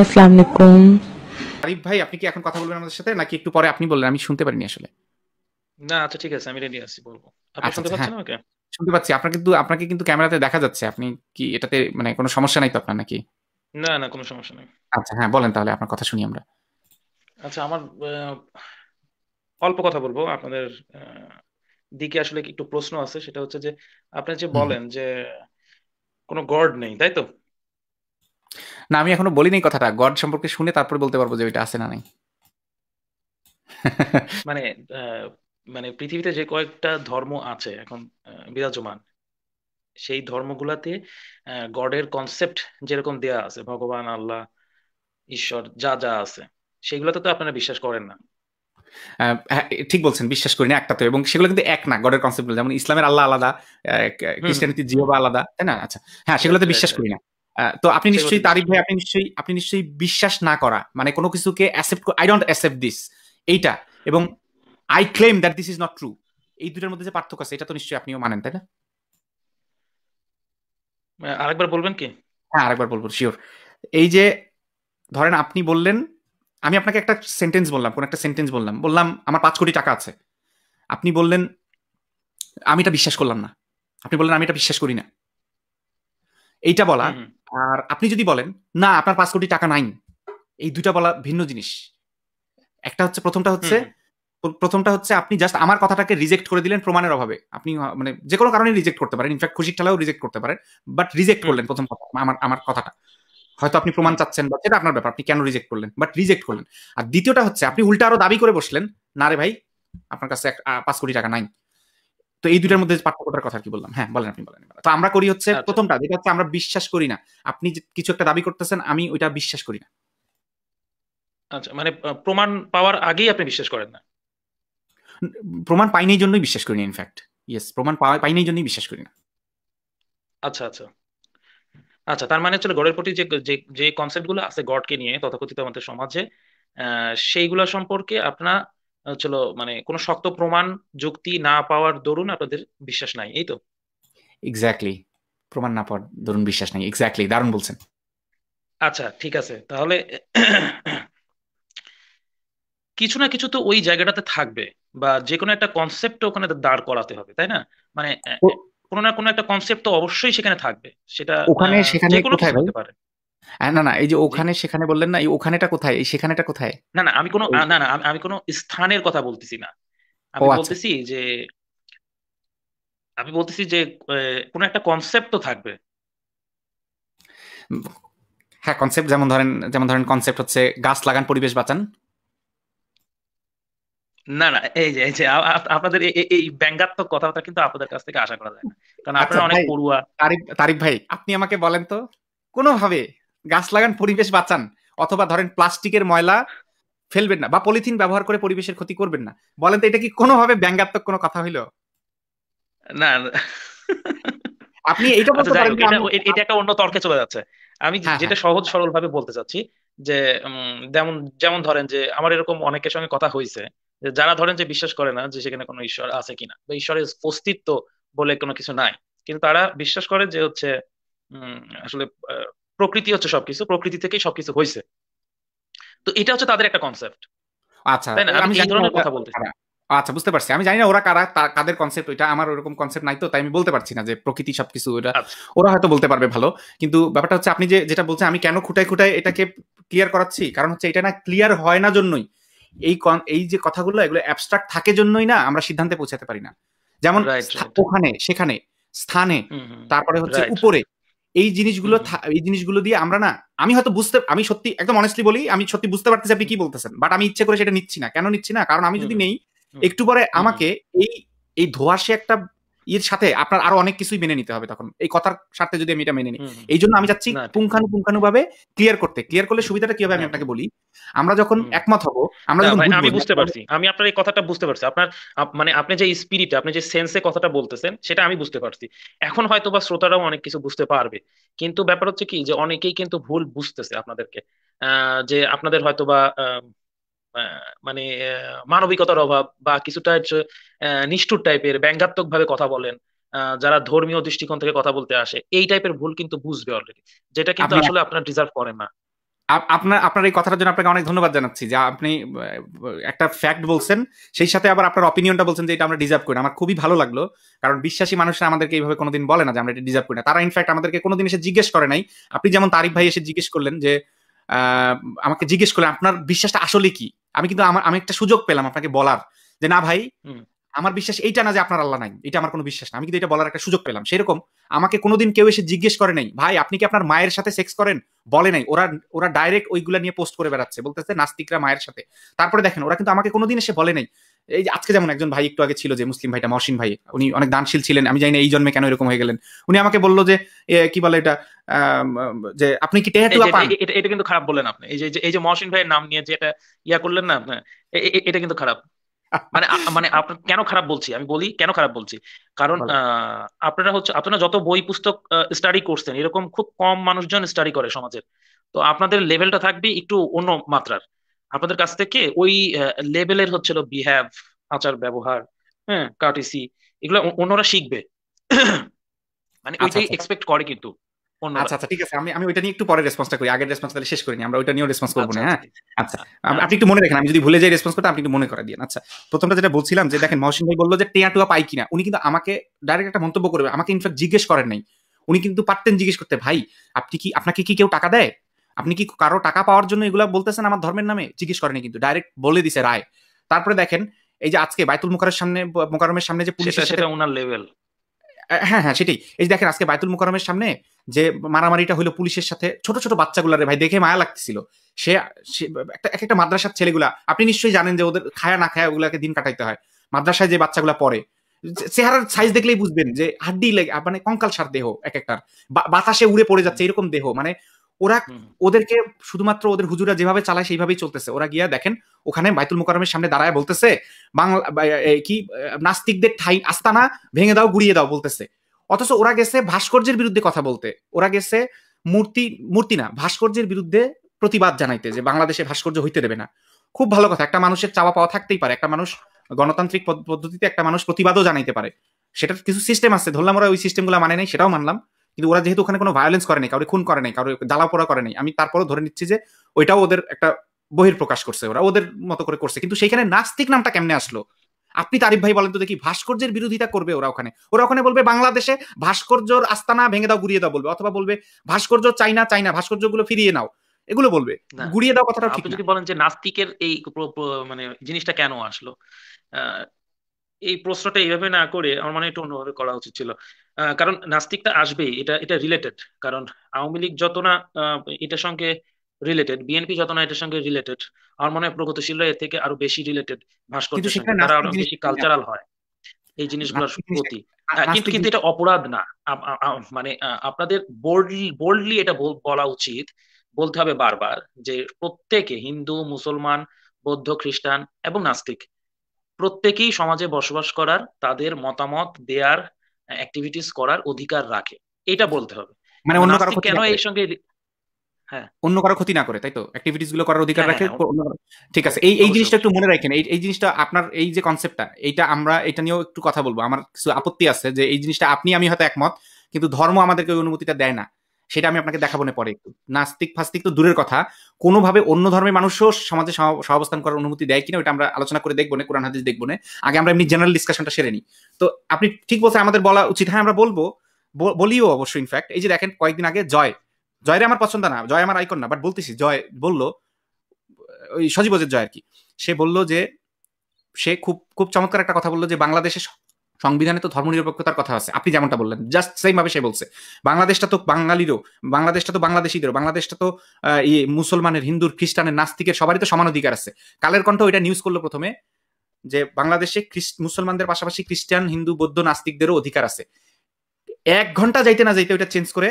আসসালামু আলাইকুম আরিফ ভাই আপনি কি এখন কথা বলবেন আমাদের সাথে নাকি একটু পরে আপনি বললেন আমি শুনতে পারিনি আসলে না আচ্ছা ঠিক আছে আমি রেডি আছি বলবো আপনি আচ্ছা, শুনতে আচ্ছা, পাচ্ছেন হ্যাঁ। আমাকে শুনতে পাচ্ছি আপনার কিন্তু আপনাকে কিন্তু ক্যামেরাতে দেখা যাচ্ছে আপনি কি এটাতে মানে কোনো সমস্যা নাই তো আপনার নাকি না না কোনো সমস্যা নাই আচ্ছা হ্যাঁ বলেন তাহলে আপনার কথা শুনি আমরা আচ্ছা আমার অল্প কথা বলবো আপনাদের দিকে আসলে একটু প্রশ্ন আছে সেটা হচ্ছে যে আপনি যে বলেন যে কোনো গড নেই তাই তো না আমি এখনো বলিনি কথাটা গড সম্পর্কে শুনে তারপরে বলতে পারবো যে ওইটা আছে না নাই মানে মানে পৃথিবীতে যে কয়েকটা ধর্ম আছে এখন বিরাজমান সেই ধর্মগুলাতে গডের কনসেপ্ট যেরকম দেয়া আছে ভগবান আল্লাহ ঈশ্বর যা যা আছে সেগুলোতে তো আপনারা বিশ্বাস করেন না হ্যাঁ, ঠিক বলছেন বিশ্বাস করি না একটা তো এবং সেগুলো কিন্তু এক না গডের কনসেপ্ট যেমন ইসলামের আল্লাহ আলাদা ক্রিস্টানিটি জিওবা আলাদা তাই না আচ্ছা হ্যাঁ সেগুলোতে বিশ্বাস করি না তো আপনি আচ্ছা, নিশ্চয়ই তারিফ ভাই আপনি নিশ্চয়ই আপনি নিশ্চয়ই বিশ্বাস না করা মানে কোনো কিছুকে accept I don't accept this এইটা এবং I claim that this is not true এই দুটোর মধ্যে যে পার্থক্য আছে এটা তো নিশ্চয়ই আপনিও মানেন তাই না আরেকবার বলবেন কি হ্যাঁ আরেকবার বলবো শিওর এই যে ধরেন আপনি বললেন আমি আপনাকে একটা সেন্টেন্স বললাম কোন একটা সেন্টেন্স বললাম বললাম আমার পাঁচ কোটি টাকা আছে আপনি বললেন আমি এটা বিশ্বাস করলাম না আপনি বললেন আমি এটা বিশ্বাস করি না এইটা বলা আর আপনি যদি বলেন না আপনার পাঁচ কোটি টাকা নাই এই দুইটা বলা ভিন্ন জিনিস একটা হচ্ছে প্রথমটা হচ্ছে প্রথমটা হচ্ছে আপনি জাস্ট আমার কথাটাকে রিজেক্ট করে দিলেন প্রমাণের অভাবে আপনি মানে যে কোনো কারণে রিজেক্ট করতে পারেন ইনফ্যাক্ট খুশির ঠেলাও রিজেক্ট করতে পারেন বাট রিজেক্ট করলেন প্রথম কথা আমার আমার কথাটা হয়তো আপনি প্রমাণ চাচ্ছেন বা সেটা আপনার ব্যাপার আপনি কেন রিজেক্ট করলেন বাট রিজেক্ট করলেন আর দ্বিতীয়টা হচ্ছে আপনি উল্টা আরো দাবি করে বসলেন না রে ভাই আপনার কাছে পাঁচ কোটি টাকা নাই তো এই দুটার মধ্যে পার্থক্যটার কথা কি বললাম হ্যাঁ বলেন আপনি বলেন তো আমরা করি হচ্ছে আচ্ছা। প্রথমটা যেটা হচ্ছে আমরা বিশ্বাস করি না আপনি কিছু একটা দাবি করতেছেন আমি ওইটা বিশ্বাস করি না আচ্ছা মানে প্রমাণ পাওয়ার আগেই আপনি বিশ্বাস করেন না প্রমাণ পাইনি জন্যই বিশ্বাস করি না ইনফ্যাক্ট ইয়েস প্রমাণ পাইনি জন্যই বিশ্বাস করি না আচ্ছা আচ্ছা আচ্ছা তার মানে হচ্ছে গডের প্রতি যে যে কনসেপ্ট গুলো আছে গডকে নিয়ে তথাকথিত আমাদের সমাজে সেইগুলো সম্পর্কে আপনার হচ্ছিল মানে কোনো শক্ত প্রমাণ যুক্তি না পাওয়ার দরুন আপনাদের বিশ্বাস নাই এই তো এক্স্যাক্টলি প্রমাণ না পাওয়ার দরুন বিশ্বাস নাই এক্স্যাক্টলি দারুণ বলছেন আচ্ছা ঠিক আছে তাহলে কিছু না কিছু তো ওই জায়গাটাতে থাকবে বা যে কোনো একটা কনসেপ্ট ওখানে দাঁড় করাতে হবে তাই না মানে কোনো না কোনো একটা কনসেপ্ট তো অবশ্যই সেখানে থাকবে সেটা ওখানে সেখানে কোথায় পারে হ্যাঁ না না এই যে ওখানে সেখানে বললেন না এই ওখানেটা কোথায় এই সেখানেটা কোথায় না না আমি কোনো না না আমি কোনো স্থানের কথা বলতেছি না আমি আচ্ছা। বলতেছি যে আমি বলতেছি যে কোনো একটা কনসেপ্ট তো থাকবে হ্যাঁ কনসেপ্ট যেমন ধরেন যেমন ধরেন কনসেপ্ট হচ্ছে গাছ লাগান পরিবেশ বাঁচান না না এই যে এই যে আপনাদের এই ব্যঙ্গাত্মক কথাবার্তা কিন্তু আপনাদের কাছ থেকে আশা করা যায় না কারণ আপনারা আচ্ছা, অনেক পড়ুয়া তারিফ তারিফ ভাই আপনি আমাকে বলেন তো কোনোভাবে গাছ লাগান পরিবেশ বাঁচান অথবা ধরেন প্লাস্টিকের ময়লা ফেলবেন না বা পলিথিন ব্যবহার করে পরিবেশের ক্ষতি করবেন না বলেন তো এটা কি কোনোভাবে ব্যঙ্গাত্মক কোনো কথা হইল না আপনি আচ্ছা, এটা বলতে পারেন এটা একটা অন্য তর্কে চলে যাচ্ছে আমি হ্যাঁ, যেটা হ্যাঁ। সহজ সরল ভাবে বলতে চাচ্ছি যে যেমন যেমন ধরেন যে আমার এরকম অনেকের সঙ্গে কথা হয়েছে যারা ধরেন যে বিশ্বাস করে না যে সেখানে কোনো ঈশ্বর আছে কিনা বা ঈশ্বরের অস্তিত্ব বলে কোনো কিছু নাই কিন্তু তারা বিশ্বাস করে যে হচ্ছে আসলে প্রকৃতি হচ্ছে সবকিছু প্রকৃতি থেকেই সবকিছু হয়েছে তো এটা হচ্ছে তাদের একটা কনসেপ্ট আচ্ছা তাই না আমি এই ধরনের কথা বলতে আচ্ছা বুঝতে পারছি আমি জানি না ওরা কারা কাদের কনসেপ্ট এটা আমার ওরকম কনসেপ্ট নাই তো তাই আমি বলতে পারছি না যে প্রকৃতি সবকিছু ওটা আচ্ছা। ওরা হয়তো বলতে পারবে ভালো কিন্তু ব্যাপারটা হচ্ছে আপনি যে যেটা বলছেন আমি কেন খুঁটায় খুঁটায় এটাকে ক্লিয়ার করাচ্ছি কারণ হচ্ছে এটা না ক্লিয়ার হয় না জন্যই এই এই যে কথাগুলো এগুলো অ্যাবস্ট্রাক্ট থাকে জন্যই না আমরা সিদ্ধান্তে পৌঁছাতে পারি না যেমন ওখানে সেখানে স্থানে তারপরে হচ্ছে উপরে এই জিনিসগুলো এই জিনিসগুলো দিয়ে আমরা না আমি হয়তো বুঝতে আমি সত্যি একদম অনেস্টলি বলি আমি সত্যি বুঝতে পারতেছি আপনি কি বলতেছেন বাট আমি ইচ্ছে করে সেটা নিচ্ছি না কেন নিচ্ছি না কারণ আমি যদি নেই একটু পরে আমাকে এই এই ধোয়াশে একটা ইয়ের সাথে আপনার আরো অনেক কিছুই মেনে নিতে হবে তখন এই কথার স্বার্থে যদি আমি এটা মেনে নিই এই জন্য আমি চাচ্ছি পুঙ্খানু ভাবে ক্লিয়ার করতে ক্লিয়ার করলে সুবিধাটা কি হবে আমি হ্যাঁ। আপনাকে বলি আমরা যখন একমত হব আমরা যখন আমি বুঝতে পারছি আমি আপনার এই কথাটা বুঝতে পারছি আপনার মানে আপনি যে স্পিরিট আপনি যে সেন্সে কথাটা বলতেছেন সেটা আমি বুঝতে পারছি এখন হয়তো বা শ্রোতারাও অনেক কিছু বুঝতে পারবে কিন্তু ব্যাপার হচ্ছে কি যে অনেকেই কিন্তু ভুল বুঝতেছে আপনাদেরকে যে আপনাদের হয়তো বা মানে মানবিকতার অভাব বা কিছুটা নিষ্ঠুর টাইপের ব্যঙ্গাত্মক ভাবে কথা বলেন যারা ধর্মীয় দৃষ্টিকোণ থেকে কথা বলতে আসে এই টাইপের ভুল কিন্তু বুঝবে অলরেডি যেটা কিন্তু আসলে আপনার ডিজার্ভ করে না আপনার আপনার এই কথাটার জন্য আপনাকে অনেক ধন্যবাদ জানাচ্ছি যে আপনি একটা ফ্যাক্ট বলছেন সেই সাথে আবার আপনার অপিনিয়নটা বলছেন যে এটা আমরা ডিজার্ভ করি আমার খুবই ভালো লাগলো কারণ বিশ্বাসী মানুষরা আমাদেরকে এইভাবে কোনোদিন বলে না যে আমরা এটা ডিজার্ভ করি না তারা ইনফ্যাক্ট আমাদেরকে কোনোদিন এসে জিজ্ঞেস করে নাই আপনি যেমন তারিফ ভাই এসে জিজ্ঞেস করলেন যে আমাকে জিজ্ঞেস করলেন আপনার বিশ্বাসটা আসলে কি আমি কিন্তু আমার আমি একটা সুযোগ পেলাম আপনাকে বলার যে না ভাই আমার বিশ্বাস এইটা না যে আপনার আল্লাহ নাই এটা আমার কোনো বিশ্বাস না আমি কিন্তু এটা বলার একটা সুযোগ পেলাম সেরকম আমাকে কোনোদিন কেউ এসে জিজ্ঞেস করে নাই ভাই আপনি কি আপনার মায়ের সাথে সেক্স করেন বলে নাই ওরা ওরা ডাইরেক্ট ওইগুলা নিয়ে পোস্ট করে বেড়াচ্ছে বলতেছে নাস্তিকরা মায়ের সাথে তারপরে দেখেন ওরা কিন্তু আমাকে কোনোদিন এসে বলে নাই এই আজকে যেমন একজন ভাই একটু আগে ছিল যে মুসলিম ভাইটা মহসিন ভাই উনি অনেক দানশীল ছিলেন আমি জানি না এই জন্মে কেন এরকম হয়ে গেলেন উনি আমাকে বললো যে কি বলে এটা যে আপনি কি টেহাটুয়া পান এটা কিন্তু খারাপ বললেন আপনি এই যে এই যে মহসিন ভাইয়ের নাম নিয়ে যে এটা ইয়া করলেন না এটা কিন্তু খারাপ মানে মানে আপনার কেন খারাপ বলছি আমি বলি কেন খারাপ বলছি কারণ আপনারা হচ্ছে আপনারা যত বই পুস্তক স্টাডি করছেন এরকম খুব কম মানুষজন স্টাডি করে সমাজের তো আপনাদের লেভেলটা থাকবে একটু অন্য মাত্রার আপনাদের কাছ থেকে ওই লেভেলের হচ্ছিল বিহেভ আচার ব্যবহার হ্যাঁ কার্টিসি এগুলো অন্যরা শিখবে মানে আচ্ছা, ওইটাই এক্সপেক্ট আচ্ছা। করে কিন্তু আচ্ছা আচ্ছা ঠিক আছে আমি আমি ওইটা নিয়ে একটু পরে রেসপন্সটা করি আগের রেসপন্স তাহলে শেষ করিনি আমরা ওইটা নিয়েও রেসপন্স করবো না আচ্ছা, হ্যাঁ আচ্ছা, আচ্ছা আপনি একটু মনে রাখেন আমি যদি ভুলে যাই রেসপন্স করতে আপনি একটু মনে আচ্ছা প্রথমটা যেটা বলছিলাম যে দেখেন মহসিন ভাই বললো যে টেয়া টুয়া পাই কিনা উনি কিন্তু আমাকে ডাইরেক্ট একটা মন্তব্য করবে আমাকে ইনফ্যাক্ট জিজ্ঞেস করেন নাই উনি কিন্তু পারতেন জিজ্ঞেস করতে ভাই আপনি কি আপনাকে কি কেউ টাকা দেয় আপনি কি কারো টাকা পাওয়ার জন্য এগুলো বলতেছেন আমার ধর্মের নামে জিজ্ঞেস করেনি কিন্তু ডাইরেক্ট বলে দিছে রায় তারপরে দেখেন এই যে আজকে বাইতুল মুকারের সামনে মোকারমের সামনে যে পুলিশ সেটা ওনার লেভেল হ্যাঁ হ্যাঁ সেটাই এই দেখেন আজকে বায়তুল মুকরমের সামনে যে মারামারিটা হলো পুলিশের সাথে ছোট ছোট বাচ্চাগুলারে ভাই দেখে মায়া লাগতেছিল সে একটা এক একটা মাদ্রাসার ছেলেগুলা আপনি নিশ্চয়ই জানেন যে ওদের খায়া না খায়া ওগুলাকে দিন কাটাইতে হয় মাদ্রাসায় যে বাচ্চাগুলো পড়ে চেহারার সাইজ দেখলেই বুঝবেন যে হাড্ডি লাগে মানে কঙ্কাল সার দেহ এক একটার বাতাসে উড়ে পড়ে যাচ্ছে এরকম দেহ মানে ওরা ওদেরকে শুধুমাত্র ওদের হুজুরা যেভাবে চালায় সেইভাবেই চলতেছে ওরা গিয়া দেখেন ওখানে বাইতুল মোকারমের সামনে দাঁড়ায় বলতেছে বাংলা কি নাস্তিকদের ঠাই আস্তানা ভেঙে দাও গুড়িয়ে দাও বলতেছে অথচ ওরা গেছে ভাস্কর্যের বিরুদ্ধে কথা বলতে ওরা গেছে মূর্তি মূর্তি না ভাস্কর্যের বিরুদ্ধে প্রতিবাদ জানাইতে যে বাংলাদেশে ভাস্কর্য হইতে দেবে না খুব ভালো কথা একটা মানুষের চাওয়া পাওয়া থাকতেই পারে একটা মানুষ গণতান্ত্রিক পদ্ধতিতে একটা মানুষ প্রতিবাদও জানাইতে পারে সেটার কিছু সিস্টেম আছে ধরলাম ওরা ওই সিস্টেমগুলো মানে নেই সেটাও মানলাম কিন্তু ওরা যেহেতু ওখানে কোনো ভায়োলেন্স করে নাই কাউরে খুন করে নাই কাউরে জ্বালাপোড়া করে নাই আমি তারপরও ধরে নিচ্ছি যে ওইটাও ওদের একটা বহির প্রকাশ করছে ওরা ওদের মতো করে করছে কিন্তু সেখানে নাস্তিক নামটা কেমনে আসলো আপনি তারিফ ভাই বলেন তো দেখি ভাস্কর্যের বিরোধিতা করবে ওরা ওখানে ওরা ওখানে বলবে বাংলাদেশে ভাস্কর্যর আস্তানা ভেঙে দাও গুড়িয়ে দাও বলবে অথবা বলবে ভাস্কর্য চাই না চাই না ভাস্কর্যগুলো ফিরিয়ে নাও এগুলো বলবে গুড়িয়ে দাও কথাটা ঠিক যদি বলেন যে নাস্তিকের এই মানে জিনিসটা কেন আসলো এই প্রশ্নটা এইভাবে না করে আমার মানে একটু অন্যভাবে করা উচিত ছিল কারণ নাস্তিকটা আসবেই এটা এটা রিলেটেড কারণ আওয়ামী লীগ যত না এটার সঙ্গে রিলেটেড বিএনপি যত না এটার সঙ্গে রিলেটেড আমার মনে হয় প্রগতিশীল এর থেকে আরো বেশি রিলেটেড ভাস্কর্যের সঙ্গে তারা আরো বেশি কালচারাল হয় এই জিনিসগুলোর প্রতি কিন্তু কিন্তু এটা অপরাধ না মানে আপনাদের বোল্ডলি বোল্ডলি এটা বলা উচিত বলতে হবে বারবার যে প্রত্যেকে হিন্দু মুসলমান বৌদ্ধ খ্রিস্টান এবং নাস্তিক প্রত্যেকেই সমাজে বসবাস করার তাদের মতামত দেয়ার অ্যাক্টিভিটিস করার অধিকার রাখে এটা বলতে হবে মানে অন্য কারো কেন এই সঙ্গে হ্যাঁ অন্য কারো ক্ষতি না করে তাই তো অ্যাক্টিভিটিস গুলো করার অধিকার হ্যাঁ, রাখে হ্যাঁ, হ্যাঁ। ঠিক আছে এই এই জিনিসটা একটু মনে রাখেন এই জিনিসটা আপনার এই যে কনসেপ্টটা এটা আমরা এটা নিয়েও একটু কথা বলবো আমার কিছু আপত্তি আছে যে এই জিনিসটা আপনি আমি হয়তো একমত কিন্তু ধর্ম আমাদেরকে অনুমতিটা দেয় না সেটা আমি আপনাকে দেখাবো না পরে একটু নাস্তিক ফাস্তিক তো দূরের কথা কোনোভাবে অন্য ধর্মের মানুষও সমাজে সহাবস্থান করার অনুমতি দেয় কিনা ওইটা আমরা আলোচনা করে দেখবো না কোরআন হাদিস দেখবো না আগে আমরা এমনি জেনারেল ডিসকাশনটা সেরে নিই তো আপনি ঠিক বলছেন আমাদের বলা উচিত হ্যাঁ আমরা বলবো বলিও অবশ্যই ইনফ্যাক্ট এই যে দেখেন কয়েকদিন আগে জয় জয়রে আমার পছন্দ না জয় আমার আইকন না বাট বলতেছি জয় বললো ওই সজীবজের জয় আর কি সে বলল যে সে খুব খুব চমৎকার একটা কথা বললো যে বাংলাদেশে সংবিধানে তো ধর্মনিরপেক্ষতার কথা আছে আপনি যেমনটা বললেন জাস্ট সেইভাবে সে বলছে বাংলাদেশটা তো বাঙালিরও বাংলাদেশটা তো বাংলাদেশিদেরও বাংলাদেশটা তো ইয়ে মুসলমানের হিন্দুর খ্রিস্টানের নাস্তিকের সবারই তো সমান অধিকার আছে কালের কণ্ঠ ওইটা নিউজ করলো প্রথমে যে বাংলাদেশে মুসলমানদের পাশাপাশি খ্রিস্টান হিন্দু বৌদ্ধ নাস্তিকদেরও অধিকার আছে এক ঘন্টা যাইতে না যাইতে ওইটা চেঞ্জ করে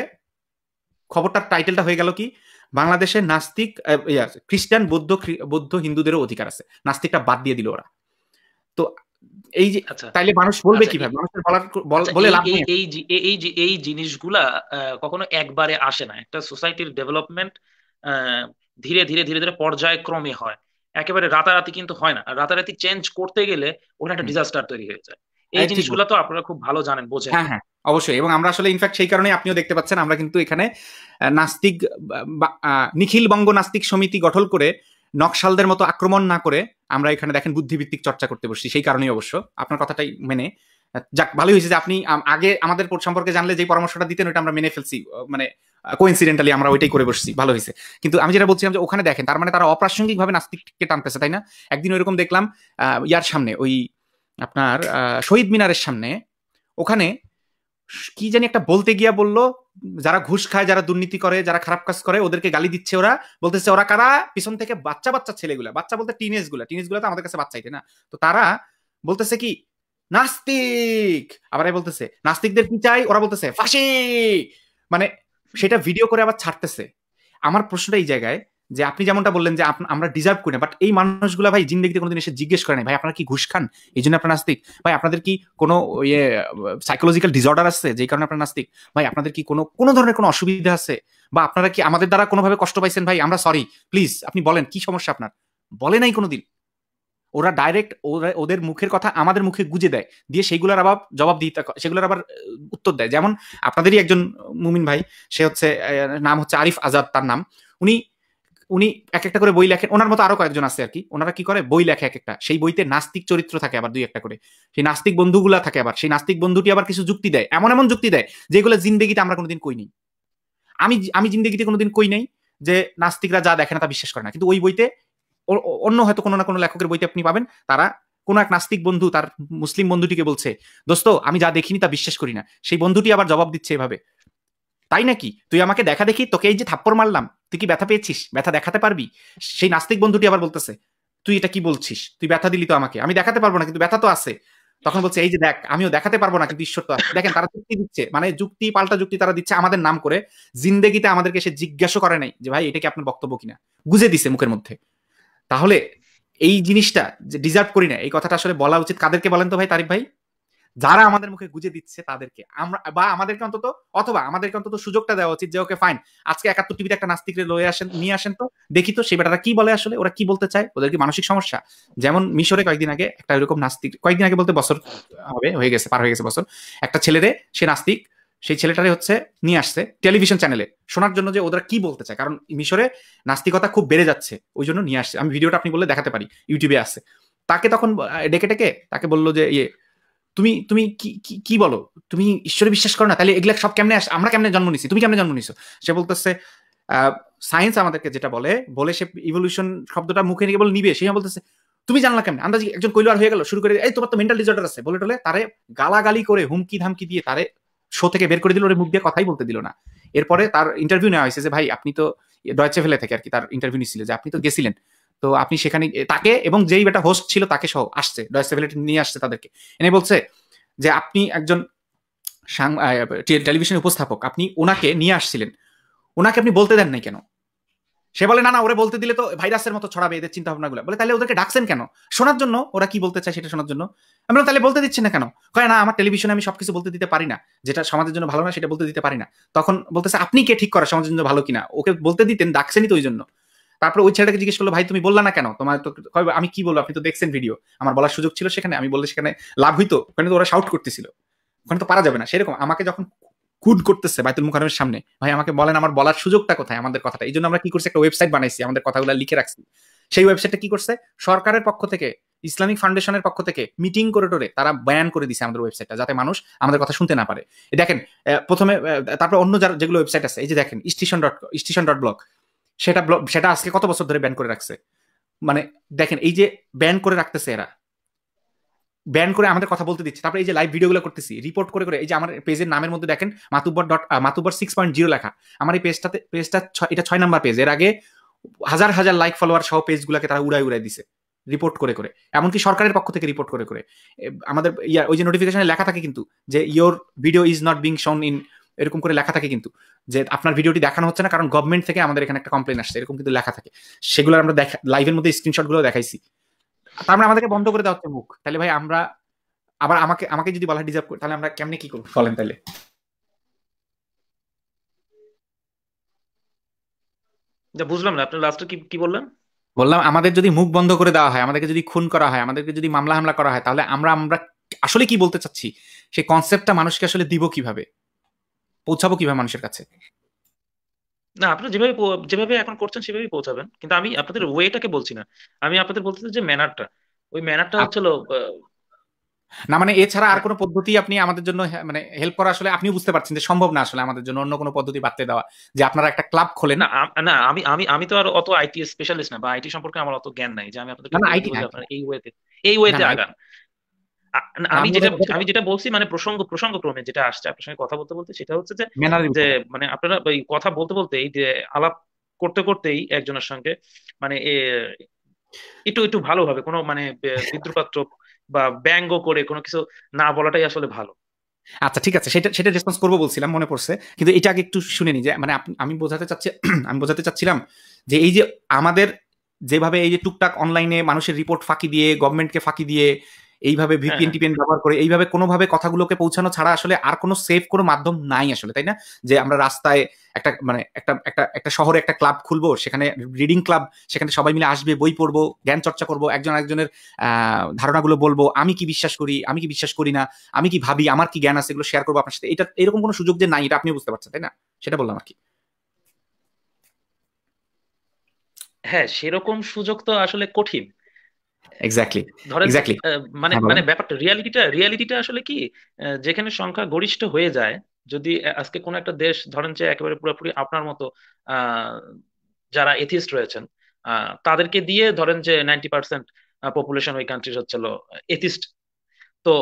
খবরটার টাইটেলটা হয়ে গেল কি বাংলাদেশে নাস্তিক খ্রিস্টান বৌদ্ধ বৌদ্ধ হিন্দুদেরও অধিকার আছে নাস্তিকটা বাদ দিয়ে দিল ওরা তো এই যে আচ্ছা। তাইলে মানুষ বলবে আচ্ছা, কিভাবে মানুষের বলার আচ্ছা, বলে লাভ নেই এই এই এই জিনিসগুলা কখনো একবারে আসে না একটা সোসাইটির ডেভেলপমেন্ট ধীরে ধীরে ধীরে ধীরে পর্যায়ক্রমে হয় একেবারে রাতারাতি কিন্তু হয় না রাতারাতি চেঞ্জ করতে গেলে ওখানে একটা ডিজাস্টার তৈরি হয়ে যায় এই হ্যাঁ, জিনিসগুলো তো আপনারা খুব ভালো জানেন বোঝেন হ্যাঁ হ্যাঁ অবশ্যই এবং আমরা আসলে ইনফ্যাক্ট সেই কারণে আপনিও দেখতে পাচ্ছেন আমরা কিন্তু এখানে নাস্তিক নিখিল বঙ্গ নাস্তিক সমিতি গঠন করে নকশালদের মতো আক্রমণ না করে আমরা এখানে দেখেন বুদ্ধিভিত্তিক চর্চা করতে বসছি সেই কারণেই অবশ্য আপনার কথাটাই মেনে যাক ভালোই হয়েছে যে আপনি আগে আমাদের সম্পর্কে জানলে যে পরামর্শটা দিতেন ওইটা আমরা মেনে ফেলছি মানে কোইন্সিডেন্টালি আমরা ওইটাই করে বসছি ভালো হয়েছে কিন্তু আমি যেটা বলছিলাম যে ওখানে দেখেন তার মানে তারা অপ্রাসঙ্গিকভাবে নাস্তিককে টানতেছে তাই না একদিন ওইরকম দেখলাম ইয়ার সামনে ওই আপনার শহীদ মিনারের সামনে ওখানে কি জানি একটা বলতে গিয়া বললো যারা ঘুষ খায় যারা দুর্নীতি করে যারা খারাপ কাজ করে ওদেরকে গালি দিচ্ছে ওরা বলতেছে ওরা কারা পিছন থেকে বাচ্চা বাচ্চা ছেলেগুলা বাচ্চা বলতে টিনেজ গুলা টিনেজ গুলা তো আমাদের কাছে বাচ্চাই না তো তারা বলতেছে কি নাস্তিক আবার বলতেছে নাস্তিকদের কি চাই ওরা বলতেছে ফাঁসি মানে সেটা ভিডিও করে আবার ছাড়তেছে আমার প্রশ্নটা এই জায়গায় যে আপনি যেমনটা বললেন যে আমরা ডিজার্ভ করি না বাট এই মানুষগুলো ভাই জিন্দগিতে কোনোদিন এসে জিজ্ঞেস করে নাই ভাই আপনারা কি ঘুষ খান এই জন্য আপনার নাস্তিক ভাই আপনাদের কি কোনো ইয়ে সাইকোলজিক্যাল ডিসঅর্ডার আছে যেই কারণে আপনার নাস্তিক ভাই আপনাদের কি কোনো কোনো ধরনের কোনো অসুবিধা আছে বা আপনারা কি আমাদের দ্বারা কোনোভাবে কষ্ট পাইছেন ভাই আমরা সরি প্লিজ আপনি বলেন কি সমস্যা আপনার বলে নাই কোনোদিন ওরা ডাইরেক্ট ওরা ওদের মুখের কথা আমাদের মুখে গুজে দেয় দিয়ে সেইগুলোর আবার জবাব দিই সেগুলোর আবার উত্তর দেয় যেমন আপনাদেরই একজন মুমিন ভাই সে হচ্ছে নাম হচ্ছে আরিফ আজাদ তার নাম উনি উনি এক একটা করে বই লেখেন ওনার মতো আরো কয়েকজন আছে আর কি ওনারা কি করে বই লেখে এক একটা সেই বইতে নাস্তিক চরিত্র থাকে আবার দুই একটা করে সেই নাস্তিক বন্ধুগুলা থাকে আবার সেই নাস্তিক বন্ধুটি আবার কিছু যুক্তি দেয় এমন এমন যুক্তি দেয় যেগুলো জিন্দগিতে আমরা কোনোদিন কই নেই আমি আমি জিন্দগিতে কোনোদিন কই নাই যে নাস্তিকরা যা দেখে না তা বিশ্বাস করে না কিন্তু ওই বইতে অন্য হয়তো কোনো না কোনো লেখকের বইতে আপনি পাবেন তারা কোনো এক নাস্তিক বন্ধু তার মুসলিম বন্ধুটিকে বলছে দোস্ত আমি যা দেখিনি তা বিশ্বাস করি না সেই বন্ধুটি আবার জবাব দিচ্ছে এভাবে তাই নাকি তুই আমাকে দেখা দেখি তোকে এই যে থাপ্পড় মারলাম তুই কি ব্যথা পেয়েছিস ব্যথা দেখাতে পারবি সেই নাস্তিক বন্ধুটি আবার বলতেছে তুই এটা কি বলছিস তুই ব্যথা দিলি তো আমাকে আমি দেখাতে পারবো না কিন্তু ব্যথা তো আছে তখন বলছে এই যে দেখ আমিও দেখাতে পারবো না কিন্তু ঈশ্বর তো আছে দেখেন তারা যুক্তি দিচ্ছে মানে যুক্তি পাল্টা যুক্তি তারা দিচ্ছে আমাদের নাম করে জিন্দেগিতে আমাদেরকে সে জিজ্ঞাসা করে নাই যে ভাই এটা কি আপনার বক্তব্য কিনা গুজে দিছে মুখের মধ্যে তাহলে এই জিনিসটা যে ডিজার্ভ করি না এই কথাটা আসলে বলা উচিত কাদেরকে বলেন তো ভাই তারিফ ভাই যারা আমাদের মুখে গুজে দিচ্ছে তাদেরকে আমরা বা আমাদেরকে অন্তত অথবা আমাদেরকে অন্তত সুযোগটা দেওয়া উচিত যে ওকে ফাইন আজকে একাত্তর টিভিতে একটা নাস্তিক লয়ে আসেন নিয়ে আসেন তো দেখি তো সেই বেটারা কি বলে আসলে ওরা কি বলতে চায় ওদের কি মানসিক সমস্যা যেমন মিশরে কয়েকদিন আগে একটা এরকম নাস্তিক কয়েকদিন আগে বলতে বছর হবে হয়ে গেছে পার হয়ে গেছে বছর একটা ছেলেরে সে নাস্তিক সেই ছেলেটারে হচ্ছে নিয়ে আসছে টেলিভিশন চ্যানেলে শোনার জন্য যে ওরা কি বলতে চায় কারণ মিশরে নাস্তিকতা খুব বেড়ে যাচ্ছে ওই জন্য নিয়ে আসছে আমি ভিডিওটা আপনি বলে দেখাতে পারি ইউটিউবে আসছে তাকে তখন ডেকে ডেকে তাকে বললো যে ইয়ে তুমি তুমি কি কি বলো তুমি ঈশ্বরে বিশ্বাস করো না তাহলে এগুলো সব কেমনে আস আমরা কেমনে জন্ম নিছি তুমি কেমনে জন্ম নিছো সে বলতেছে সায়েন্স আমাদেরকে যেটা বলে বলে সে ইভলিউশন শব্দটা মুখে নিয়ে বলে নিবে সে বলতেছে তুমি জানলা কেমন আন্দাজ একজন কৈলার হয়ে গেল শুরু করে এই তোমার তো মেন্টাল ডিসঅর্ডার আছে বলে টলে তারে গালাগালি করে হুমকি ধামকি দিয়ে তারে শো থেকে বের করে দিল ওরে মুখ দিয়ে কথাই বলতে দিল না এরপরে তার ইন্টারভিউ নেওয়া হয়েছে যে ভাই আপনি তো ডয়েচে ফেলে থেকে আর কি তার ইন্টারভিউ নিছিল যে আপনি তো গেছিলেন তো আপনি সেখানে তাকে এবং যেই বেটা হোস্ট ছিল তাকে সহ আসছে ডয়েসেবিলিটি নিয়ে আসছে তাদেরকে এনে বলছে যে আপনি একজন টেলিভিশনের উপস্থাপক আপনি ওনাকে নিয়ে আসছিলেন ওনাকে আপনি বলতে দেন নাই কেন সে বলে না না ওরে বলতে দিলে তো ভাইরাসের মতো ছড়াবে এদের চিন্তা ভাবনাগুলো বলে তাহলে ওদেরকে ডাকছেন কেন শোনার জন্য ওরা কি বলতে চায় সেটা শোনার জন্য আমি তাহলে বলতে দিচ্ছেন না কেন কয় না আমার টেলিভিশনে আমি সবকিছু বলতে দিতে পারি না যেটা সমাজের জন্য ভালো না সেটা বলতে দিতে পারি না তখন বলতেছে আপনি কে ঠিক করা সমাজের জন্য ভালো কিনা ওকে বলতে দিতেন ডাকছেনই তো ওই জন্য তারপরে ওই ছেলেটাকে জিজ্ঞেস করলো ভাই তুমি বললা না কেন তোমার তো আমি কি বলবো আপনি তো দেখছেন ভিডিও আমার বলার সুযোগ ছিল সেখানে আমি বললে সেখানে লাভ হইতো ওখানে তো ওরা শাউট করতেছিল ওখানে তো পারা যাবে না সেরকম আমাকে যখন কুড করতেছে বাইতুল মুখারমের সামনে ভাই আমাকে বলেন আমার বলার সুযোগটা কোথায় আমাদের কথাটা এই জন্য আমরা কি করছি একটা ওয়েবসাইট বানাইছি আমাদের কথাগুলো লিখে রাখছি সেই ওয়েবসাইটটা কি করছে সরকারের পক্ষ থেকে ইসলামিক ফাউন্ডেশনের পক্ষ থেকে মিটিং করে টোরে তারা ব্যান করে দিছে আমাদের ওয়েবসাইটটা যাতে মানুষ আমাদের কথা শুনতে না পারে দেখেন প্রথমে তারপর অন্য যারা যেগুলো ওয়েবসাইট আছে এই যে দেখেন station dot station dot blog সেটা সেটা আজকে কত বছর ধরে ব্যান করে রাখছে মানে দেখেন এই যে ব্যান করে রাখতেছে এরা ব্যান করে আমাদের কথা বলতে দিচ্ছে তারপরে এই যে লাইভ ভিডিওগুলো করতেছি রিপোর্ট করে করে এই যে আমার পেজের নামের মধ্যে দেখেন Matubbar dot Matubbar six point zero লেখা আমার এই পেজটাতে পেজটা এটা ছয় নাম্বার পেজ এর আগে হাজার হাজার লাইক ফলোয়ার সহ পেজগুলোকে তারা উড়াই উড়াই দিছে রিপোর্ট করে করে এমনকি সরকারের পক্ষ থেকে রিপোর্ট করে করে আমাদের ইয়া ওই যে নোটিফিকেশনে লেখা থাকে কিন্তু যে your video is not being shown in এরকম করে লেখা থাকে কিন্তু যে আপনার ভিডিওটি দেখানো হচ্ছে না কারণ গভর্নমেন্ট থেকে আমাদের এখানে একটা কমপ্লেন আসছে এরকম কিন্তু লেখা থাকে সেগুলো আমরা দেখা লাইভের মধ্যে স্ক্রিনশটগুলো দেখাইছি তার মানে আমাদেরকে বন্ধ করে দেওয়া হচ্ছে মুখ তাহলে ভাই আমরা আবার আমাকে আমাকে যদি বলা ডিজার্ভ করি তাহলে আমরা কেমনে কি করবো বলেন তাহলে বুঝলাম না আপনি লাস্টে কি কি বললেন বললাম আমাদের যদি মুখ বন্ধ করে দেওয়া হয় আমাদেরকে যদি খুন করা হয় আমাদেরকে যদি মামলা হামলা করা হয় তাহলে আমরা আমরা আসলে কি বলতে চাচ্ছি সেই কনসেপ্টটা মানুষকে আসলে দিব কিভাবে পৌঁছাবো কিভাবে মানুষের কাছে না আপনি যেভাবে যেভাবে এখন করছেন সেভাবেই পৌঁছাবেন কিন্তু আমি আপনাদের ওয়েটাকে বলছি না আমি আপনাদের বলতে যে ম্যানারটা ওই ম্যানারটা হচ্ছিল আচ্ছা। না মানে এছাড়া আর কোনো পদ্ধতি আপনি আমাদের জন্য হ্যাঁ, মানে হেল্প করা আসলে আপনি বুঝতে পারছেন যে সম্ভব না আসলে আমাদের জন্য অন্য কোনো পদ্ধতি বাড়তে দেওয়া যে আপনারা একটা ক্লাব খোলেন না না আমি আমি আমি তো আর অত আইটি স্পেশালিস্ট না বা আইটি সম্পর্কে আমার অত জ্ঞান নাই যে আমি আপনাদের এই ওয়েতে এই ওয়েতে আগান আমি যেটা আমি যেটা বলছি মানে প্রসঙ্গ প্রসঙ্গ ক্রমে যেটা আসছে আপনার সঙ্গে কথা বলতে বলতে সেটা হচ্ছে যে যে মানে আপনারা ওই কথা বলতে বলতে এই যে আলাপ করতে করতেই একজনের সঙ্গে মানে একটু একটু ভালো হবে কোনো মানে বিদ্রুপাত্র বা ব্যঙ্গ করে কোনো কিছু না বলাটাই আসলে ভালো আচ্ছা ঠিক আছে সেটা সেটা রেসপন্স করবো বলছিলাম মনে পড়ছে কিন্তু এটা আগে একটু শুনে নি যে মানে আমি বোঝাতে চাচ্ছি আমি বোঝাতে চাচ্ছিলাম যে এই যে আমাদের যেভাবে এই যে টুকটাক অনলাইনে মানুষের রিপোর্ট ফাঁকি দিয়ে গভর্নমেন্টকে ফাঁকি দিয়ে এইভাবে ভিপিএন হ্যাঁ, হ্যাঁ। টিপিএন ব্যবহার করে এইভাবে কোনোভাবে কথাগুলোকে পৌঁছানো ছাড়া আসলে আর কোনো সেফ কোনো মাধ্যম নাই আসলে তাই না যে আমরা রাস্তায় একটা মানে একটা একটা একটা শহরে একটা ক্লাব খুলবো সেখানে রিডিং ক্লাব সেখানে সবাই মিলে আসবে বই পড়বো জ্ঞান চর্চা করবো একজন একজনের ধারণাগুলো বলবো আমি কি বিশ্বাস করি আমি কি বিশ্বাস করি না আমি কি ভাবি আমার কি জ্ঞান আছে এগুলো শেয়ার করবো আপনার সাথে এটা এরকম কোনো সুযোগ যে নাই এটা আপনি বুঝতে পারছেন তাই না সেটা বললাম আর কি হ্যাঁ সেরকম সুযোগ তো আসলে কঠিন এক্স্যাক্টলি এক্স্যাক্টলি মানে হ্যাঁ, মানে ব্যাপারটা রিয়ালিটিটা রিয়ালিটিটা আসলে কি যেখানে সংখ্যা গরিষ্ঠ হয়ে যায় যদি আজকে কোন একটা দেশ ধরেন যে একেবারে পুরোপুরি আপনার মতো যারা এথিস্ট রয়েছেন তাদেরকে দিয়ে ধরেন যে নাইনটি পার্সেন্ট পপুলেশন ওই কান্ট্রি হচ্ছিল এথিস্ট তো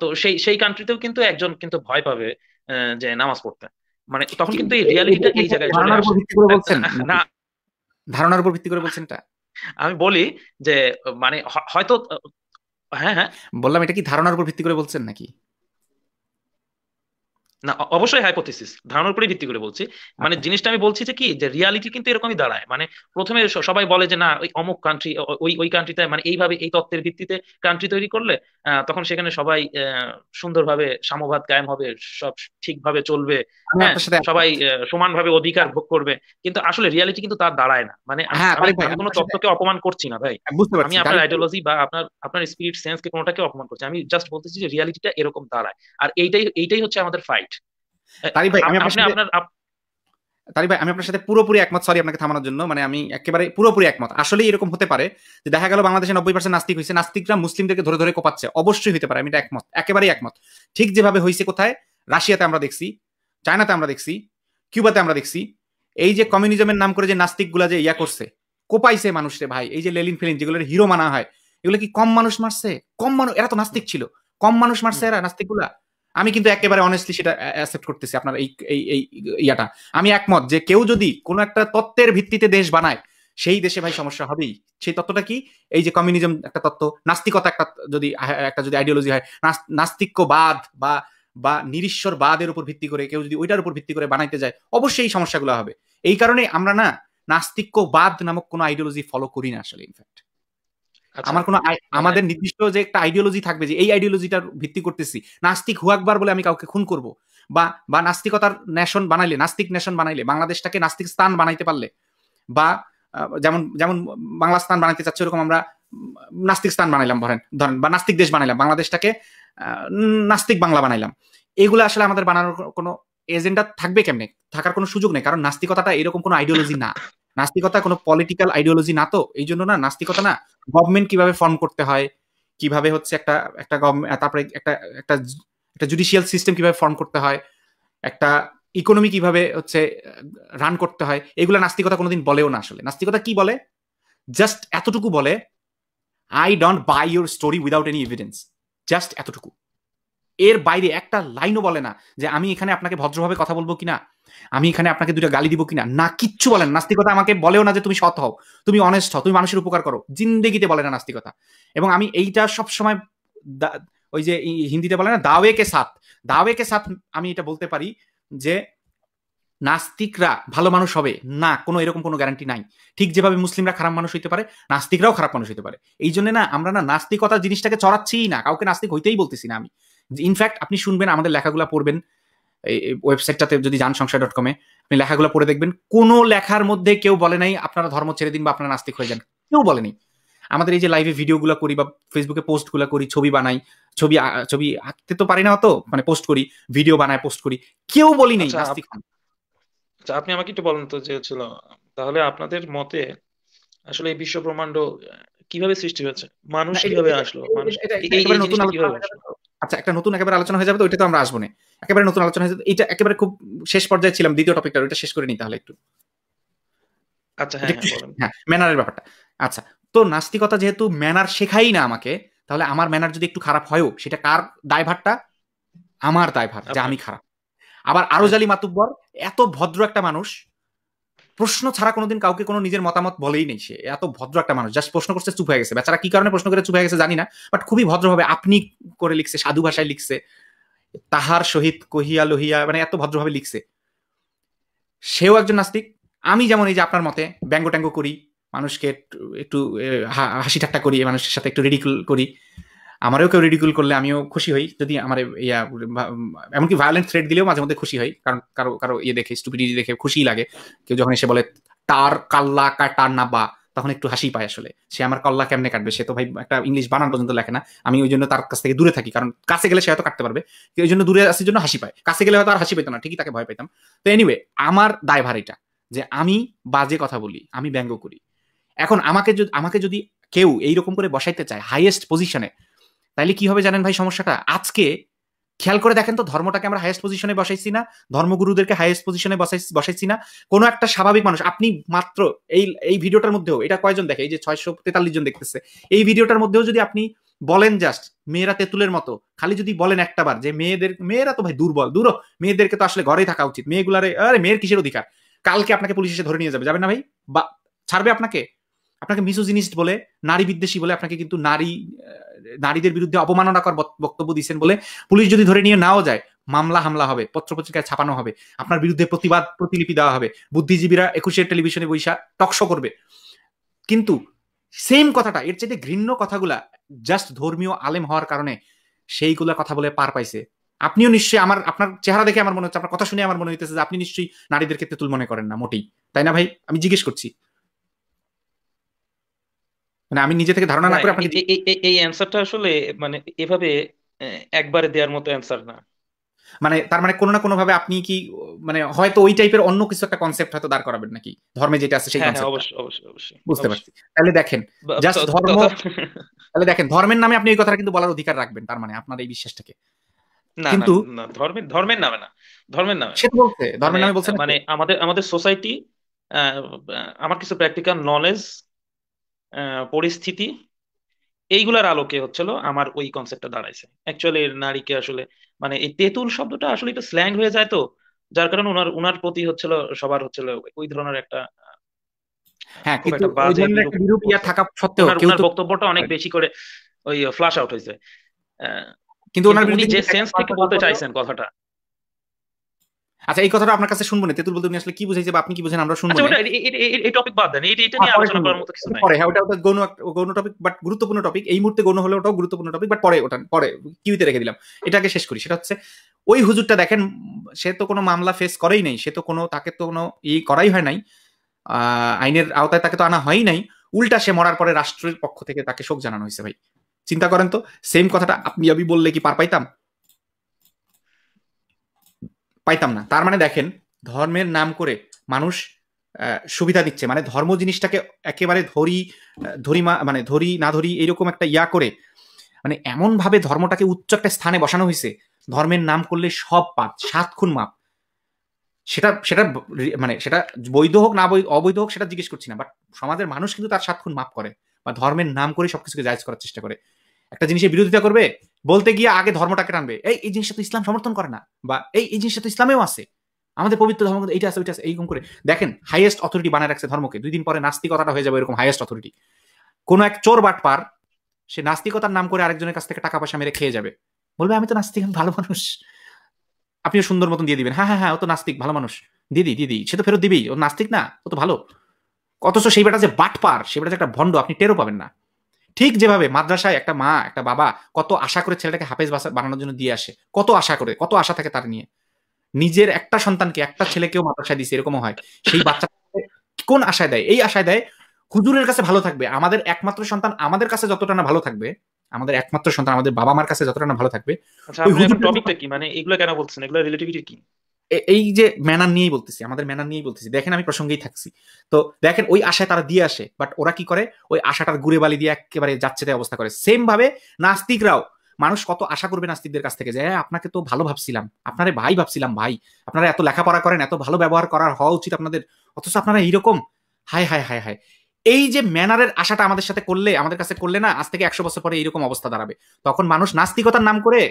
তো সেই সেই কান্ট্রিতেও কিন্তু একজন কিন্তু ভয় পাবে যে নামাজ পড়তে মানে তখন কিন্তু এই রিয়ালিটিটা এই জায়গায় ধারণার উপর ভিত্তি করে বলছেন না ধারণার উপর ভিত্তি করে বলছেন এটা আমি বলি যে মানে হয়তো হ্যাঁ হ্যাঁ বললাম এটা কি ধারণার উপর ভিত্তি করে বলছেন নাকি না অবশ্যই হাইপোথিসিস ধারণার উপরে ভিত্তি করে বলছি মানে আচ্ছা। জিনিসটা আমি বলছি যে কি যে রিয়ালিটি কিন্তু এরকমই দাঁড়ায় মানে প্রথমে সবাই বলে যে না ওই অমুক কান্ট্রি ওই ওই কান্ট্রিতে মানে এইভাবে এই তত্ত্বের ভিত্তিতে কান্ট্রি তৈরি করলে তখন সেখানে সবাই সুন্দরভাবে সাম্যবাদ কায়েম হবে সব ঠিকভাবে চলবে হ্যাঁ, সবাই সমানভাবে অধিকার ভোগ করবে কিন্তু আসলে রিয়ালিটি কিন্তু তার দাঁড়ায় না মানে হ্যাঁ, আমি কোনো তত্ত্বকে অপমান করছি না ভাই আমি আপনার আইডিওলজি বা আপনার আপনার স্পিরিট সেন্সকে কোনোটাকে অপমান করছি আমি জাস্ট বলতেছি যে রিয়ালিটিটা এরকম দাঁড়ায় আর এইটাই এইটাই হচ্ছে আমাদের ফাইট তারি ভাই আমি তারি ভাই আমি আপনার সাথে পুরোপুরি একমত সরি আপনাকে থামানোর জন্য মানে আমি একেবারে পুরোপুরি একমত আসলে এরকম হতে পারে যে দেখা গেল বাংলাদেশে নব্বই পার্সেন্ট নাস্তিক হয়েছে নাস্তিকরা মুসলিমদেরকে ধরে ধরে কোপাচ্ছে অবশ্যই হতে পারে আমি এটা একমত একেবারেই একমত ঠিক যেভাবে হয়েছে কোথায় রাশিয়াতে আমরা দেখছি চায়নাতে আমরা দেখছি কিউবাতে আমরা দেখছি এই যে কমিউনিজমের নাম করে যে নাস্তিকগুলা যে ইয়া করছে কোপাইছে রে ভাই এই যে লেলিন ফেলিন যেগুলোর হিরো মানা হয় এগুলো কি কম মানুষ মারছে কম মানুষ এরা তো নাস্তিক ছিল কম মানুষ মারছে এরা নাস্তিকগুলা আমি কিন্তু একেবারে অনেস্টলি সেটা অ্যাকসেপ্ট করতেছি আপনার এই এই ইয়াটা আমি একমত যে কেউ যদি কোনো একটা তত্ত্বের ভিত্তিতে দেশ বানায় সেই দেশে ভাই সমস্যা হবেই সেই তত্ত্বটা কি এই যে কমিউনিজম একটা তত্ত্ব নাস্তিকতা একটা যদি একটা যদি আইডিওলজি হয় নাস্তিক্যবাদ বা বা বাদের উপর ভিত্তি করে কেউ যদি ওইটার উপর ভিত্তি করে বানাইতে যায় অবশ্যই এই সমস্যাগুলো হবে এই কারণে আমরা না নাস্তিক্যবাদ নামক কোনো আইডিওলজি ফলো করি না আসলে ইনফ্যাক্ট আচ্ছা। আমার কোনো মানে আমাদের নির্দিষ্ট যে একটা আইডিওলজি থাকবে যে এই আইডিওলজিটার ভিত্তি করতেছি নাস্তিক হুয়াকবার বলে আমি কাউকে খুন করব বা বা নাস্তিকতার নেশন বানাইলে নাস্তিক নেশন বানাইলে বাংলাদেশটাকে নাস্তিক স্থান বানাইতে পারলে বা যেমন যেমন বাংলা স্থান বানাইতে চাচ্ছে ওরকম আমরা নাস্তিক স্থান বানাইলাম ধরেন ধরেন বা নাস্তিক দেশ বানাইলাম বাংলাদেশটাকে নাস্তিক বাংলা বানাইলাম এগুলো আসলে আমাদের বানানোর কোনো এজেন্ডা থাকবে কেমনে থাকার কোনো সুযোগ নেই কারণ নাস্তিকতাটা এরকম কোনো আইডিওলজি না নাস্তিকতা কোনো পলিটিক্যাল আইডিওলজি না তো এই জন্য না নাস্তিকতা না গভর্নমেন্ট কিভাবে ফর্ম করতে হয় কিভাবে হচ্ছে একটা একটা গভর্নমেন্ট তারপরে একটা একটা একটা জুডিশিয়াল সিস্টেম কিভাবে ফর্ম করতে হয় একটা ইকোনমি কিভাবে হচ্ছে রান করতে হয় এগুলো নাস্তিকতা কোনোদিন বলেও না আসলে নাস্তিকতা কি বলে জাস্ট এতটুকু বলে I don't buy your story without any evidence just এতটুকু এর বাইরে একটা লাইনও বলে না যে আমি এখানে আপনাকে ভদ্রভাবে কথা বলবো কিনা আমি এখানে আপনাকে দুটা গালি দিব কিনা না কিচ্ছু বলেন নাস্তিকতা আমাকে বলেও না যে তুমি সৎ হও তুমি অনেস্ট হও তুমি মানুষের উপকার করো জিন্দেগিতে বলে না নাস্তিকতা এবং আমি এইটা সবসময় ওই যে হিন্দিতে বলে না দাওয়ে কে সাথ দাওয়ে কে সাথ আমি এটা বলতে পারি যে নাস্তিকরা ভালো মানুষ হবে না কোনো এরকম কোনো গ্যারান্টি নাই ঠিক যেভাবে মুসলিমরা খারাপ মানুষ হইতে পারে নাস্তিকরাও খারাপ মানুষ হইতে পারে এই জন্য না আমরা না নাস্তিকতা জিনিসটাকে চড়াচ্ছিই না কাউকে নাস্তিক হইতেই বলতেছি না আমি ইনফ্যাক্ট আপনি শুনবেন আমাদের লেখাগুলো পড়বেন ওয়েবসাইটটাতে যদি যান সংসার ডট কমে আপনি লেখাগুলো পড়ে দেখবেন কোনো লেখার মধ্যে কেউ বলে নাই আপনারা ধর্ম ছেড়ে দিন বা আপনারা নাস্তিক হয়ে যান কেউ বলেনি আমাদের এই যে লাইভে ভিডিওগুলো করি বা ফেসবুকে পোস্টগুলো করি ছবি বানাই ছবি ছবি আঁকতে তো পারি না অত মানে পোস্ট করি ভিডিও বানায় পোস্ট করি কেউ বলি নাই আচ্ছা, নাস্তিক আচ্ছা, আপনি আমাকে একটু বলেন তো যে ছিল তাহলে আপনাদের মতে আসলে এই বিশ্ব ব্রহ্মাণ্ড কিভাবে সৃষ্টি হয়েছে মানুষ কিভাবে আসলো মানুষ নতুন আচ্ছা একটা নতুন একেবারে আলোচনা হয়ে যাবে তো ওইটা তো আমরা আসবো না একেবারে নতুন আলোচনা হয়ে যাবে এটা একেবারে খুব শেষ পর্যায়ে ছিলাম দ্বিতীয় টপিকটা ওইটা শেষ করে নি তাহলে একটু আচ্ছা হ্যাঁ ম্যানারের হ্যাঁ, ব্যাপারটা আচ্ছা তো নাস্তিকতা যেহেতু ম্যানার শেখাই না আমাকে তাহলে আমার ম্যানার যদি একটু খারাপ হয়ও সেটা কার দায়ভারটা আমার দায়ভার যে আচ্ছা। আমি খারাপ আবার আরো হ্যাঁ। জালি মাতুব্বর এত ভদ্র একটা মানুষ প্রশ্ন ছাড়া কোনোদিন কাউকে কোনো নিজের মতামত বলেই নেই সে এত ভদ্র একটা মানুষ জাস্ট প্রশ্ন করছে চুপ হয়ে গেছে বেচারা কি কারণে প্রশ্ন করে চুপ হয়ে গেছে জানি না বাট খুবই ভদ্রভাবে আপনি করে লিখছে সাধু ভাষায় লিখছে তাহার সহিত কহিয়া লহিয়া মানে এত ভদ্রভাবে লিখছে সেও একজন নাস্তিক আমি যেমন এই যে আপনার মতে ব্যঙ্গ ট্যাঙ্গ করি মানুষকে একটু হাসি ঠাট্টা করি মানুষের সাথে একটু রেডিকুল করি আমারও কেউ রেডিকুল করলে আমিও খুশি হই যদি আমার ইয়া এমনকি ভায়োলেন্ট থ্রেড দিলেও মাঝে মধ্যে খুশি হই কারণ কারো কারো ইয়ে দেখে স্টুপিডিটি দেখে খুশি লাগে কেউ যখন এসে বলে তার কাল্লা কাটার না বা তখন একটু হাসি পায় আসলে সে আমার কল্লা কেমনে কাটবে সে তো ভাই একটা ইংলিশ বানান পর্যন্ত লেখে না আমি ওই জন্য তার কাছ থেকে দূরে থাকি কারণ কাছে গেলে সে হয়তো কাটতে পারবে ওই জন্য দূরে আসার জন্য হাসি পায় কাছে গেলে হয়তো আর হাসি পেত না ঠিকই তাকে ভয় পেতাম তো এনিওয়ে আমার দায়ভার এটা যে আমি বাজে কথা বলি আমি ব্যঙ্গ করি এখন আমাকে যদি আমাকে যদি কেউ এইরকম করে বসাইতে চায় হাইয়েস্ট পজিশনে তাইলে কি হবে জানেন ভাই সমস্যাটা আজকে খেয়াল করে দেখেন তো ধর্মটাকে আমরা হায়েস্ট পজিশনে বসাইছি না ধর্মগুরুদেরকে হায়েস্ট পজিশনে বসাইছি না কোনো একটা স্বাভাবিক মানুষ আপনি মাত্র এই এই ভিডিওটার মধ্যেও এটা কয়জন দেখে এই যে ছয়শো তেতাল্লিশ জন দেখতেছে এই ভিডিওটার মধ্যেও যদি আপনি বলেন জাস্ট মেয়েরা তেঁতুলের মতো খালি যদি বলেন একটা বার যে মেয়েদের মেয়েরা তো ভাই দুর্বল দূর মেয়েদেরকে তো আসলে ঘরেই থাকা উচিত মেয়েগুলারে আরে মেয়ের কিসের অধিকার কালকে আপনাকে পুলিশ এসে ধরে নিয়ে যাবে যাবে না ভাই বা ছাড়বে আপনাকে আপনাকে মিসোজিনিস্ট বলে নারী বিদ্বেষী বলে আপনাকে কিন্তু নারী নারীদের বিরুদ্ধে অপমাননাকর বক্তব্য দিচ্ছেন বলে পুলিশ যদি ধরে নিয়ে নাও যায় মামলা হামলা হবে পত্রপত্রিকায় ছাপানো হবে আপনার বিরুদ্ধে প্রতিবাদ প্রতিলিপি দেওয়া হবে বুদ্ধিজীবীরা একুশের টেলিভিশনে বৈশা টকশো করবে কিন্তু সেম কথাটা এর চাইতে ঘৃণ্য কথাগুলা জাস্ট ধর্মীয় আলেম হওয়ার কারণে সেইগুলা কথা বলে পার পাইছে আপনিও নিশ্চয়ই আমার আপনার চেহারা দেখে আমার মনে হচ্ছে আপনার কথা শুনে আমার মনে হইতেছে যে আপনি নিশ্চয়ই নারীদের ক্ষেত্রে তুল মনে করেন না মোটেই তাই না ভাই আমি জিজ্ঞেস করছি মানে আমি নিজে থেকে ধারণা না করে আপনাকে এই অ্যানসারটা আসলে মানে এভাবে একবারে দেওয়ার মতো অ্যানসার না মানে তার মানে কোনো না কোনো ভাবে আপনি কি মানে হয়তো ওই টাইপের অন্য কিছু একটা কনসেপ্ট হয়তো দাঁড় করাবেন নাকি ধর্মে যেটা আছে সেই কনসেপ্ট হ্যাঁ, হ্যাঁ, অবশ্যই অবশ্যই অবশ্যই বুঝতে পারছি তাহলে দেখেন জাস্ট ধর্ম তাহলে দেখেন ধর্মের নামে আপনি এই কথাটা কিন্তু বলার অধিকার রাখবেন তার মানে আপনার এই বিশ্বাসটাকে কিন্তু ধর্মের ধর্মের নামে না ধর্মের নামে সে বলছে ধর্মের মানে, নামে বলছে মানে আমাদের আমাদের সোসাইটি আমার কিছু প্র্যাকটিক্যাল নলেজ পরিস্থিতি এইগুলার আলোকে হচ্ছিল আমার ওই কনসেপ্টটা দাঁড়াইছে অ্যাকচুয়ালি নারীকে আসলে মানে এই তেঁতুল শব্দটা আসলে একটু স্ল্যাং হয়ে যায় তো যার কারণে ওনার ওনার প্রতি হচ্ছিল সবার হচ্ছিল ওই ধরনের একটা হ্যাঁ কিন্তু ওই ধরনের একটা থাকা সত্ত্বেও কেউ তো বক্তব্যটা অনেক হ্যাঁ। বেশি করে ওই ফ্ল্যাশ আউট হয়েছে কিন্তু ওনার বিরুদ্ধে যে সেন্স থেকে বলতে চাইছেন কথাটা আচ্ছা এই কথাটা আপনার কাছে শুনবো না তেতুল বলতে উনি আসলে কি বুঝাইছে বা আপনি কি বুঝেন আমরা শুনবো আচ্ছা, না এই টপিক বাদ দেন এটা নিয়ে হ্যাঁ, আলোচনা করার মতো কিছু নাই পরে হ্যাঁ ওটা ওটা গৌণ গৌণ টপিক বাট গুরুত্বপূর্ণ টপিক এই মুহূর্তে গৌণ হলে ওটাও গুরুত্বপূর্ণ টপিক বাট পরে ওটা পরে কিউতে রেখে দিলাম এটাকে শেষ করি সেটা হচ্ছে ওই হুজুরটা দেখেন সে তো কোনো মামলা ফেস করেই নাই সে তো কোনো তাকে তো কোনো ই করাই হয় নাই আইনের আওতায় তাকে তো আনা হয়ই নাই উল্টা সে মরার পরে রাষ্ট্রের পক্ষ থেকে তাকে শোক জানানো হয়েছে ভাই চিন্তা করেন তো সেম কথাটা আপনি আমি বললে কি পার পাইতাম পাইতাম না তার মানে দেখেন ধর্মের নাম করে মানুষ সুবিধা দিচ্ছে মানে ধর্ম জিনিসটাকে একেবারে ধরি ধরি মানে ধরি না ধরি এইরকম একটা ইয়া করে মানে এমনভাবে ধর্মটাকে উচ্চ একটা স্থানে বসানো হয়েছে ধর্মের নাম করলে সব পাপ সাত খুন মাপ সেটা সেটা মানে সেটা বৈধ হোক না অবৈধ হোক সেটা জিজ্ঞেস করছি না বাট সমাজের মানুষ কিন্তু তার সাত খুন মাপ করে বা ধর্মের নাম করে সবকিছুকে জায়জ করার চেষ্টা করে একটা জিনিসের বিরোধিতা করবে বলতে গিয়ে আগে ধর্মটাকে টানবে এই এই জিনিসটা তো ইসলাম সমর্থন করে না বা এই এই জিনিসটা তো ইসলামেও আছে আমাদের পবিত্র ধর্ম এইটা আছে ওইটা আছে এইরকম করে দেখেন হাইয়েস্ট অথরিটি বানায় রাখছে ধর্মকে দুই দিন পরে নাস্তিকতাটা হয়ে যাবে এরকম হাইয়েস্ট অথরিটি কোন এক চোর বাটপার সে নাস্তিকতার নাম করে আরেকজনের কাছ থেকে টাকা পয়সা মেরে খেয়ে যাবে বলবে আমি তো নাস্তিক আমি ভালো মানুষ আপনি সুন্দর মতন দিয়ে দিবেন হ্যাঁ হ্যাঁ হ্যাঁ ও তো নাস্তিক ভালো মানুষ দিদি দিদি সে তো ফেরত দিবি ও নাস্তিক না ও তো ভালো অথচ সেই বেটা যে বাটপার সেই বেটা যে একটা ভণ্ড আপনি টেরও পাবেন না ঠিক যেভাবে মাদ্রাসায় একটা মা একটা বাবা কত আশা করে ছেলেটাকে হাফেজ বানানোর জন্য দিয়ে আসে কত আশা করে কত আশা থাকে তার নিয়ে নিজের একটা সন্তানকে একটা ছেলেকেও মাদ্রাসায় দিছে এরকম হয় সেই বাচ্চা কোন আশায় দেয় এই আশায় দেয় হুজুরের কাছে ভালো থাকবে আমাদের একমাত্র সন্তান আমাদের কাছে যতটা না ভালো থাকবে আমাদের একমাত্র সন্তান আমাদের বাবা মার কাছে যতটা না ভালো থাকবে আচ্ছা, টপিকটা কি মানে এগুলো কেন বলছেন এগুলো রিলেটিভিটি কি এই যে ম্যানার নিয়েই বলতেছি আমাদের ম্যানার নিয়েই বলতেছি দেখেন আমি প্রসঙ্গেই থাকছি তো দেখেন ওই আশায় তারা দিয়ে আসে বাট ওরা কি করে ওই আশাটার গুড়ে বালি দিয়ে একেবারে যাচ্ছে তাই অবস্থা করে সেম ভাবে নাস্তিকরাও মানুষ কত আশা করবে নাস্তিকদের কাছ থেকে যে হ্যাঁ আপনাকে তো ভালো ভাবছিলাম আপনারা ভাই ভাবছিলাম ভাই আপনারা এত লেখাপড়া করেন এত ভালো ব্যবহার করার হওয়া উচিত আপনাদের অথচ আপনারা এইরকম হায় হায় হায় হায় এই যে ম্যানারের আশাটা আমাদের সাথে করলে আমাদের কাছে করলে না আজ থেকে একশো বছর পরে এইরকম অবস্থা দাঁড়াবে তখন মানুষ নাস্তিকতার নাম করে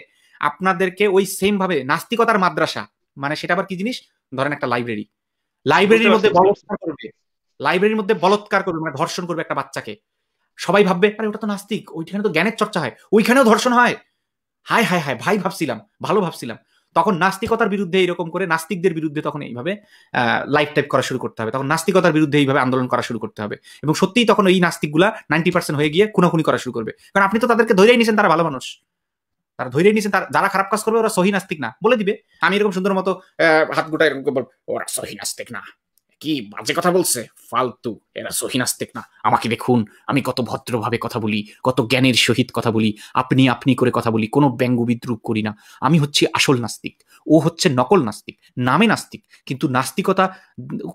আপনাদেরকে ওই সেম ভাবে নাস্তিকতার মাদ্রাসা মানে সেটা আবার কি জিনিস ধরেন একটা লাইব্রেরি লাইব্রেরির মধ্যে বলৎকার করবে লাইব্রেরির মধ্যে বলৎকার করবে মানে ধর্ষণ করবে একটা বাচ্চাকে সবাই ভাববে আরে ওটা তো নাস্তিক ওইখানে তো জ্ঞানের চর্চা হয় ওইখানেও ধর্ষণ হয় হায় হায় হায় ভাই ভাবছিলাম ভালো ভাবছিলাম তখন নাস্তিকতার বিরুদ্ধে এরকম করে নাস্তিকদের বিরুদ্ধে তখন এইভাবে লাইফ টাইপ করা শুরু করতে হবে তখন নাস্তিকতার বিরুদ্ধে এইভাবে আন্দোলন করা শুরু করতে হবে এবং সত্যিই তখন এই নাস্তিকগুলা নাইনটি পার্সেন্ট হয়ে গিয়ে খুনাখুনি করা শুরু করবে কারণ আপনি তো তাদেরকে ধরেই নিয়েছেন তারা ভালো মানুষ তারা ধৈর্য নিয়েছেন তারা যারা খারাপ কাজ করবে ওরা সহি নাস্তিক না বলে দিবে আমি এরকম সুন্দর মতো হাত গোটা এরকম ওরা সহি নাস্তিক না কি বাজে কথা বলছে ফালতু এরা সহি নাস্তিক না আমাকে দেখুন আমি কত ভদ্রভাবে কথা বলি কত জ্ঞানের সহিত কথা বলি আপনি আপনি করে কথা বলি কোনো ব্যঙ্গ বিদ্রুপ করি না আমি হচ্ছি আসল নাস্তিক ও হচ্ছে নকল নাস্তিক নামে নাস্তিক কিন্তু নাস্তিকতা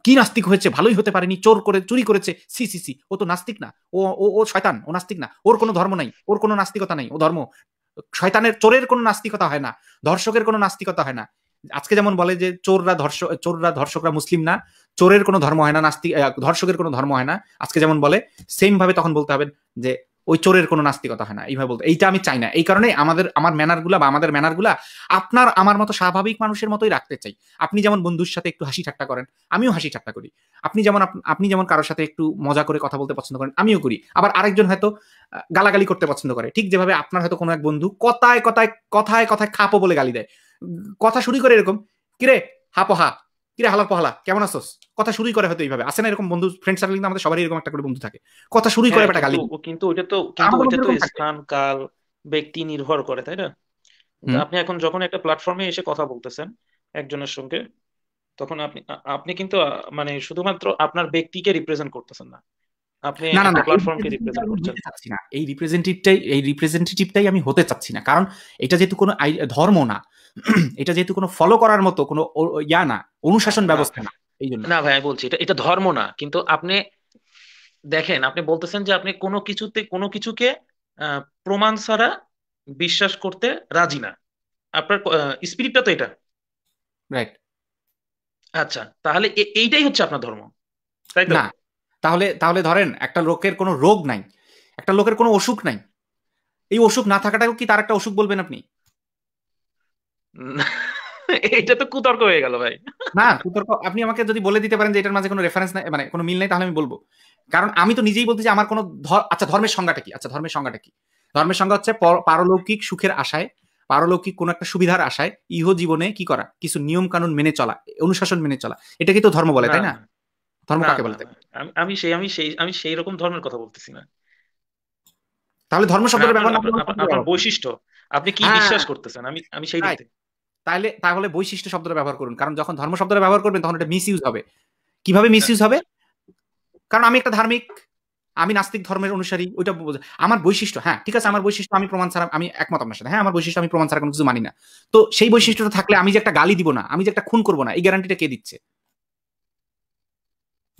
কি নাস্তিক হয়েছে ভালোই হতে পারেনি চোর করে চুরি করেছে সি সি সি ও তো নাস্তিক না ও ও শয়তান ও নাস্তিক না ওর কোনো ধর্ম নাই ওর কোনো নাস্তিকতা নাই ও ধর্ম শয়তানের চোরের কোনো নাস্তিকতা হয় না ধর্ষকের কোনো নাস্তিকতা হয় না আজকে যেমন বলে যে চোররা ধর্ষক চোররা ধর্ষকরা মুসলিম না চোরের কোনো ধর্ম হয় না নাস্তিক ধর্ষকের কোনো ধর্ম হয় না আজকে যেমন বলে সেম ভাবে তখন বলতে হবে যে ওই চোরের কোনো নাস্তিকতা হয় না এইভাবে বলতে এইটা আমি চাই না এই কারণে আমাদের আমার ম্যানারগুলা বা আমাদের ম্যানারগুলা আপনার আমার মতো স্বাভাবিক মানুষের মতোই রাখতে চাই আপনি যেমন বন্ধুর সাথে একটু হাসি ঠাট্টা করেন আমিও হাসি ঠাট্টা করি আপনি যেমন আপনি যেমন কারোর সাথে একটু মজা করে কথা বলতে পছন্দ করেন আমিও করি আবার আরেকজন হয়তো গালাগালি করতে পছন্দ করে ঠিক যেভাবে আপনার হয়তো কোনো এক বন্ধু কথায় কথায় কথায় কথায় খাপো বলে গালি দেয় কথা শুরু করে এরকম কিরে হাপো হা কিরে হালার পাহালা কেমন আছো কথা শুরুই করে হয়তো এইভাবে আসে না এরকম বন্ধু ফ্রেন্ড সার্কেল কিন্তু আমাদের সবারই এরকম একটা করে বন্ধু থাকে কথা শুরুই করে একটা হ্যাঁ, গালি কিন্তু ওটা তো কিন্তু ওটা তো স্থান কাল ব্যক্তি নির্ভর করে তাই না আপনি এখন যখন একটা প্ল্যাটফর্মে এসে কথা বলতেছেন একজনের সঙ্গে তখন আপনি আপনি কিন্তু মানে শুধুমাত্র আপনার ব্যক্তিকে রিপ্রেজেন্ট করতেছেন না আপনি আমি হতে চাচ্ছি না কারণ এটা যেহেতু কোনো ধর্ম না এটা যেহেতু কোনো ফলো করার মতো কোনো ইয়া না অনুশাসন ব্যবস্থা না এই জন্য না ভাই আমি বলছি এটা এটা ধর্ম না কিন্তু আপনি দেখেন আপনি বলতেছেন যে আপনি কোনো কিছুতে কোনো কিছুকে প্রমাণ ছাড়া বিশ্বাস করতে রাজি না আপনার স্পিরিটটা তো এটা রাইট আচ্ছা তাহলে এইটাই হচ্ছে আপনার ধর্ম তাই না তাহলে তাহলে ধরেন একটা লোকের কোনো রোগ নাই একটা লোকের কোনো অসুখ নাই এই অসুখ না থাকাটাও কি তার একটা অসুখ বলবেন আপনি এটা তো কুতর্ক হয়ে গেল ভাই না কুতর্ক আপনি আমাকে যদি বলে দিতে পারেন যে এটার মাঝে কোনো রেফারেন্স নাই মানে কোনো মিল নাই তাহলে আমি বলবো কারণ আমি তো নিজেই বলতে যে আমার কোনো আচ্ছা ধর্মের সংজ্ঞাটা কি আচ্ছা ধর্মের সংজ্ঞাটা কি ধর্মের সংজ্ঞা হচ্ছে পারলৌকিক সুখের আশায় পারলৌকিক কোনো একটা সুবিধার আশায় ইহ জীবনে কি করা কিছু নিয়ম কানুন মেনে চলা অনুশাসন মেনে চলা এটাকে তো ধর্ম বলে তাই না ধর্ম কাকে বলে আমি সেই আমি সেই আমি সেই রকম ধর্মের কথা বলতেছি না তাহলে ধর্ম শব্দের ব্যবহার আপনার বৈশিষ্ট্য আপনি কি হ্যাঁ। বিশ্বাস করতেছেন আমি আমি সেই দিকে তাহলে তাহলে বৈশিষ্ট্য শব্দটা ব্যবহার করুন কারণ যখন ধর্ম শব্দটা ব্যবহার করবেন তখন এটা মিসইউজ হবে কিভাবে মিসইউজ হ্যাঁ। হবে কারণ আমি একটা ধার্মিক আমি নাস্তিক ধর্মের অনুসারী ওইটা আমার বৈশিষ্ট্য হ্যাঁ ঠিক আছে আমার বৈশিষ্ট্য আমি প্রমাণ ছাড়া আমি একমত আপনার সাথে হ্যাঁ আমার বৈশিষ্ট্য আমি প্রমাণ ছাড়া কোনো কিছু মানি না তো সেই বৈশিষ্ট্যটা থাকলে আমি যে একটা গালি দিব না আমি যে একটা খুন করবো না এই গ্যারান্টিটা কে দিচ্ছে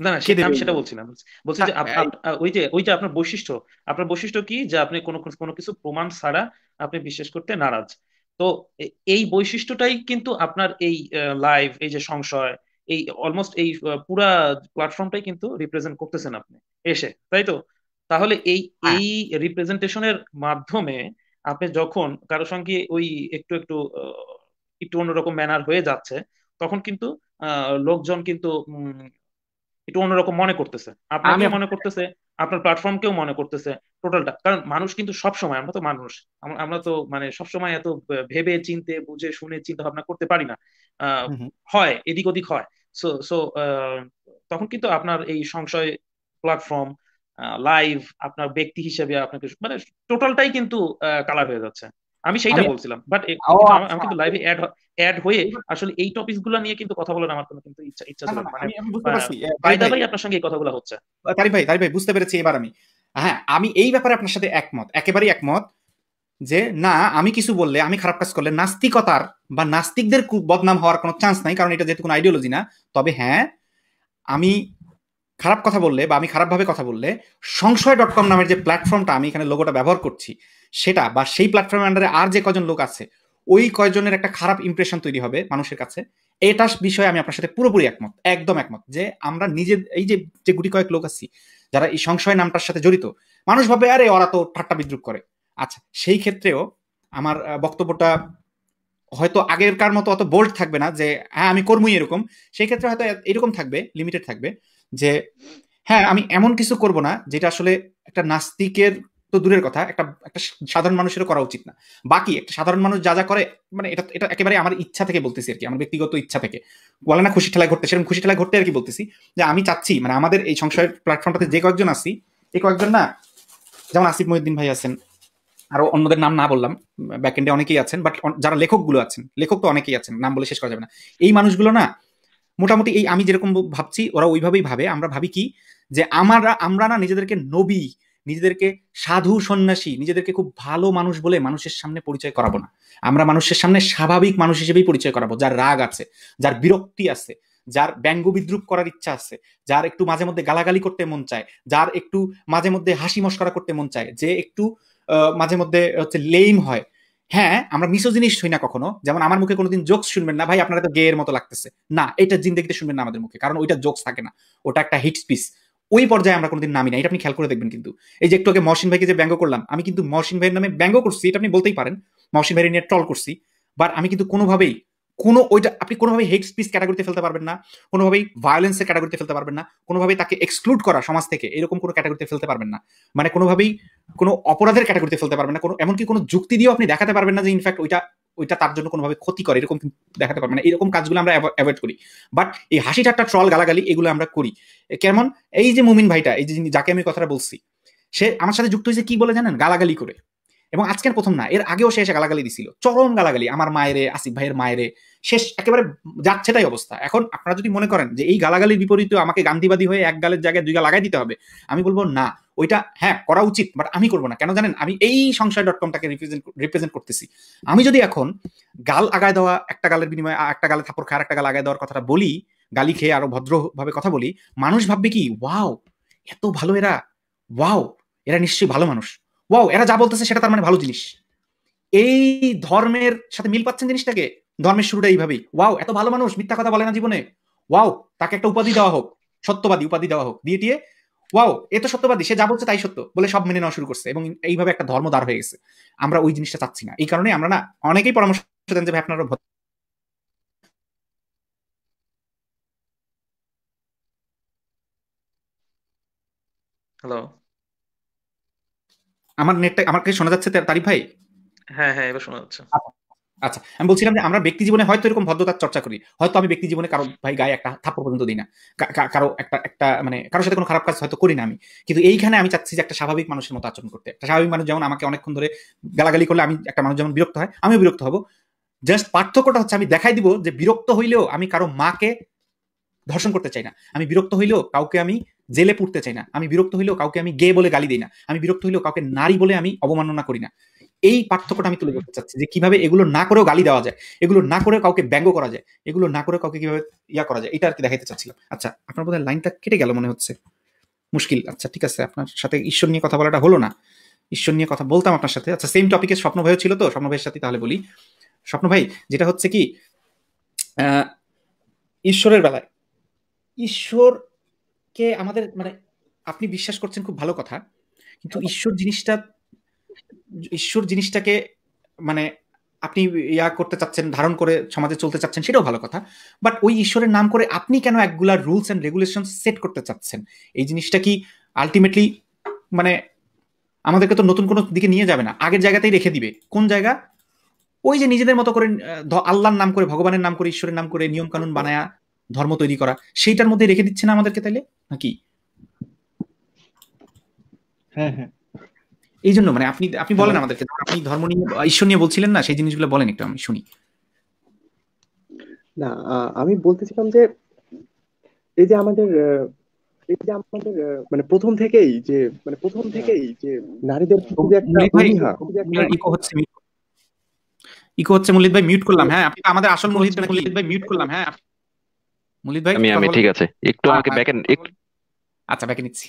না না সেটা আমি সেটা বলছি না বলছি যে আচ্ছা, ওই যে ওই যে আপনার বৈশিষ্ট্য আপনার বৈশিষ্ট্য কি যে আপনি কোনো কোনো কিছু প্রমাণ ছাড়া আপনি বিশ্বাস করতে নারাজ তো এই বৈশিষ্ট্যটাই কিন্তু আপনার এই লাইভ এই যে সংশয় এই অলমোস্ট এই পুরা প্ল্যাটফর্মটাই কিন্তু রিপ্রেজেন্ট করতেছেন আপনি এসে তাই তো তাহলে এই হ্যাঁ। এই রিপ্রেজেন্টেশনের মাধ্যমে আপনি যখন কারো সঙ্গে ওই একটু একটু একটু অন্যরকম ম্যানার হয়ে যাচ্ছে তখন কিন্তু লোকজন কিন্তু একটু অন্যরকম মনে করতেছে আপনাকে মনে করতেছে আপনার প্ল্যাটফর্মকেও মনে করতেছে টোটালটা কারণ মানুষ কিন্তু সব সময় আমরা তো মানুষ আমরা তো মানে সব সময় এত ভেবে চিনতে বুঝে শুনে চিন্তা ভাবনা করতে পারি না হয় এদিক ওদিক হয় সো সো তখন কিন্তু আপনার এই সংশয় প্ল্যাটফর্ম লাইভ আপনার ব্যক্তি হিসেবে আপনাকে মানে টোটালটাই কিন্তু কালার হয়ে যাচ্ছে আমি সেইটা বলছিলাম বাট আচ্ছা। আমি কিন্তু লাইভে অ্যাড অ্যাড হয়ে আসলে এই টপিকস গুলো নিয়ে কিন্তু কথা বলার আমার কোনো কিন্তু ইচ্ছা ইচ্ছা ছিল মানে বাই দা ভাই আপনার সঙ্গে এই কথাগুলো হচ্ছে তারিফ ভাই তারিফ ভাই বুঝতে পেরেছি এবার আমি হ্যাঁ আমি এই ব্যাপারে আপনার সাথে একমত একেবারেই একমত যে না আমি কিছু বললে আমি খারাপ কাজ করলে নাস্তিকতার বা নাস্তিকদের বদনাম হওয়ার কোনো চান্স নাই কারণ এটা যেহেতু কোনো আইডিওলজি না তবে হ্যাঁ আমি খারাপ কথা বললে বা আমি খারাপভাবে কথা বললে সংশয় ডট কম নামের যে প্ল্যাটফর্মটা আমি এখানে লোগোটা ব্যবহার করছি সেটা বা সেই প্ল্যাটফর্মের আন্ডারে আর যে কজন লোক আছে ওই কয়জনের একটা খারাপ ইমপ্রেশন তৈরি হবে মানুষের কাছে এটা বিষয়ে আমি আপনার সাথে পুরোপুরি একমত একদম একমত যে আমরা নিজে এই যে যে গুটি কয়েক লোক আছি যারা এই সংশয় নামটার সাথে জড়িত মানুষ ভাবে আরে ওরা তো ঠাট্টা বিদ্রুপ করে আচ্ছা সেই ক্ষেত্রেও আমার বক্তব্যটা হয়তো আগেরকার মতো অত বোল্ড থাকবে না যে হ্যাঁ আমি কর্মই এরকম সেই ক্ষেত্রে হয়তো এরকম থাকবে লিমিটেড থাকবে যে হ্যাঁ আমি এমন কিছু করব না যেটা আসলে একটা নাস্তিকের তো দূরের কথা একটা একটা সাধারণ মানুষেরও করা উচিত না বাকি একটা সাধারণ মানুষ যা যা করে মানে এটা এটা একেবারে আমার ইচ্ছা থেকে বলতেছি আর কি আমার ব্যক্তিগত ইচ্ছা থেকে বলে না খুশি ঠেলায় ঘটতে সেরকম খুশি ঠেলায় ঘটতে আর কি বলতেছি যে আমি চাচ্ছি মানে আমাদের এই সংশয়ের প্ল্যাটফর্মটাতে যে কয়েকজন আসি এই কয়েকজন না যেমন আসিফ মহিউদ্দিন ভাই আছেন আরো অন্যদের নাম না বললাম ব্যাকেন্ডে অনেকেই আছেন বাট যারা লেখকগুলো আছেন লেখক তো অনেকেই আছেন নাম বলে শেষ করা যাবে না এই মানুষগুলো না মোটামুটি এই আমি যেরকম ভাবছি ওরা ওইভাবেই ভাবে আমরা ভাবি কি যে আমরা আমরা না নিজেদেরকে নবী নিজেদেরকে সাধু সন্ন্যাসী নিজেদেরকে খুব ভালো মানুষ বলে মানুষের সামনে পরিচয় করাবো না আমরা মানুষের সামনে স্বাভাবিক মানুষ হিসেবেই পরিচয় করাবো যার রাগ আছে যার বিরক্তি আছে যার ব্যঙ্গ বিদ্রুপ করার ইচ্ছা আছে যার একটু মাঝে মধ্যে গালাগালি করতে মন চায় যার একটু মাঝে মধ্যে হাসি মস্করা করতে মন চায় যে একটু মাঝে মধ্যে হচ্ছে লেইম হয় হ্যাঁ আমরা জিনিস হই না কখনো যেমন আমার মুখে কোনোদিন জোক শুনবেন না ভাই আপনারা তো গেয়ের মতো লাগতেছে না এটা জিন্দগিতে শুনবেন না আমাদের মুখে কারণ ওইটা জোকস থাকে না ওটা একটা হিট স্পিস ওই পর্যায়ে আমরা কোনোদিন নামি না এটা আপনি খেয়াল করে দেখবেন কিন্তু এই যে একটু আগে মহসিন ভাইকে যে ব্যঙ্গ করলাম আমি কিন্তু মহসিন ভাইয়ের নামে ব্যঙ্গ করছি এটা আপনি বলতেই পারেন মহসিন ভাইয়ের নিয়ে ট্রল করছি বাট আমি কিন্তু কোনোভাবেই কোনো ওইটা আপনি কোনোভাবে হেড স্পিচ ক্যাটাগরিতে ফেলতে পারবেন না কোনোভাবেই ভায়োলেন্সের ক্যাটাগরিতে ফেলতে পারবেন না কোনোভাবেই তাকে এক্সক্লুড করা সমাজ থেকে এরকম কোনো ক্যাটাগরিতে ফেলতে পারবেন না মানে কোনোভাবেই কোনো অপরাধের ক্যাটাগরিতে ফেলতে পারবেন না কোনো এমনকি কোনো যুক্তি দিয়েও আপনি দেখাতে পারবেন না যে ইনফ্যাক্ট ওইটা ওইটা তার জন্য কোনোভাবে ক্ষতি করে এরকম দেখাতে পারবেন না এরকম কাজগুলো আমরা অ্যাভয়েড করি বাট এই হাসি ঠাট্টা ট্রল গালাগালি এগুলো আমরা করি কেমন এই যে মুমিন ভাইটা এই যে যাকে আমি কথাটা বলছি সে আমার সাথে যুক্ত হয়েছে কি বলে জানেন গালাগালি করে এবং আজকের প্রথম না এর আগেও সে এসে গালাগালি দিছিল চরম গালাগালি আমার মায়েরে আসিফ ভাইয়ের মায়েরে শেষ একেবারে যাচ্ছেটাই অবস্থা এখন আপনারা যদি মনে করেন যে এই গালাগালির বিপরীতে আমাকে গান্ধীবাদী হয়ে এক গালের জায়গায় দুই গা লাগাই দিতে হবে আমি বলবো না ওইটা হ্যাঁ করা উচিত বাট আমি করবো না কেন জানেন আমি এই সংসার ডট কমটাকে রিপ্রেজেন্ট রিপ্রেজেন্ট করতেছি আমি যদি এখন গাল আগায় দেওয়া একটা গালের বিনিময়ে একটা গালে থাপড় খায় একটা গাল আগায় দেওয়ার কথাটা বলি গালি খেয়ে আরো ভদ্রভাবে কথা বলি মানুষ ভাববে কি ওয়াও এত ভালো এরা ওয়াও এরা নিশ্চয়ই ভালো মানুষ ওয়াও এরা যা বলতেছে সেটা তার মানে ভালো জিনিস এই ধর্মের সাথে মিল পাচ্ছেন জিনিসটাকে ধর্মের শুরুটা এইভাবেই ওয়াও এত ভালো মানুষ মিথ্যা কথা বলে না জীবনে ওয়াও তাকে একটা উপাধি দেওয়া হোক সত্যবাদী উপাধি দেওয়া হোক দিয়ে ওয়াও এ তো সত্যবাদী সে যা বলছে তাই সত্য বলে সব মেনে নেওয়া শুরু করছে এবং এইভাবে একটা ধর্ম দাঁড় হয়ে গেছে আমরা ওই জিনিসটা চাচ্ছি না এই কারণে আমরা না অনেকেই পরামর্শ দেন যে আপনারা হ্যালো আমার নেটটা আমার কাছে শোনা যাচ্ছে তারিফ ভাই হ্যাঁ হ্যাঁ এবার শোনা যাচ্ছে আচ্ছা, আচ্ছা আমি বলছিলাম যে আমরা ব্যক্তি জীবনে হয়তো এরকম ভদ্রতার চর্চা করি হয়তো আমি ব্যক্তি জীবনে কারো ভাই গায়ে একটা থাপ্পড় পর্যন্ত দিই না কারো একটা একটা মানে কারোর সাথে কোনো খারাপ কাজ হয়তো করি না আমি কিন্তু এইখানে আমি চাচ্ছি যে একটা স্বাভাবিক মানুষের মতো আচরণ করতে একটা স্বাভাবিক মানুষ যেমন আমাকে অনেকক্ষণ ধরে গালাগালি করলে আমি একটা মানুষ যেমন বিরক্ত হয় আমিও বিরক্ত হব জাস্ট পার্থক্যটা হচ্ছে আমি দেখাই দিব যে বিরক্ত হইলেও আমি কারো মাকে ধর্ষণ করতে চাই না আমি বিরক্ত হইলেও কাউকে আমি জেলে পড়তে চাই না আমি বিরক্ত হইলেও কাউকে আমি গে বলে গালি দিই না আমি বিরক্ত হইলেও কাউকে নারী বলে আমি অবমাননা করি না এই পার্থক্যটা আমি তুলে ধরতে চাচ্ছি যে কিভাবে এগুলো না করেও গালি দেওয়া যায় এগুলো না করে কাউকে ব্যঙ্গ করা যায় এগুলো না করে কাউকে কিভাবে ইয়া করা যায় এটা আর কি দেখাইতে চাচ্ছিলাম আচ্ছা আপনার বোধহয় লাইনটা কেটে গেল মনে হচ্ছে মুশকিল আচ্ছা ঠিক আছে আপনার সাথে ঈশ্বর নিয়ে কথা বলাটা হলো না ঈশ্বর নিয়ে কথা বলতাম আপনার সাথে আচ্ছা সেম টপিকে স্বপ্ন ভাইও ছিল তো স্বপ্ন ভাইয়ের সাথে তাহলে বলি স্বপ্ন ভাই যেটা হচ্ছে কি ঈশ্বরের বেলায় ঈশ্বর কে আমাদের মানে আপনি বিশ্বাস করছেন খুব ভালো কথা কিন্তু ঈশ্বর জিনিসটা ঈশ্বর জিনিসটাকে মানে আপনি ইয়া করতে চাচ্ছেন ধারণ করে সমাজে চলতে চাচ্ছেন সেটাও ভালো কথা বাট ওই ঈশ্বরের নাম করে আপনি কেন একগুলা রুলস অ্যান্ড রেগুলেশন সেট করতে চাচ্ছেন এই জিনিসটা কি আলটিমেটলি মানে আমাদেরকে তো নতুন কোনো দিকে নিয়ে যাবে না আগের জায়গাতেই রেখে দিবে কোন জায়গা ওই যে নিজেদের মতো করে আল্লাহর নাম করে ভগবানের নাম করে ঈশ্বরের নাম করে নিয়মকানুন বানায়া ধর্ম তৈরি করা সেইটার মধ্যে রেখে দিচ্ছে না আমাদেরকে তাইলে নাকি হ্যাঁ হ্যাঁ এই জন্য মানে আপনি আপনি বলেন আমাদেরকে আপনি ধর্ম নিয়ে ঈশ্বর নিয়ে বলছিলেন না সেই জিনিসগুলো বলেন একটু আমি শুনি না আমি বলতেছিলাম যে এই যে আমাদের এই যে আমাদের মানে প্রথম থেকেই যে মানে প্রথম হ্যাঁ। থেকেই যে নারীদের ইকো হচ্ছে ইকো হচ্ছে মুলিদ ভাই মিউট হ্যাঁ, করলাম হ্যাঁ আপনি আমাদের আসল মুলিদ ভাই মিউট করলাম হ্যাঁ আপনি ভাই আমি আমি ঠিক আছে একটু হ্যাঁ, আমাকে ব্যাক এন্ড আচ্ছা নিচ্ছি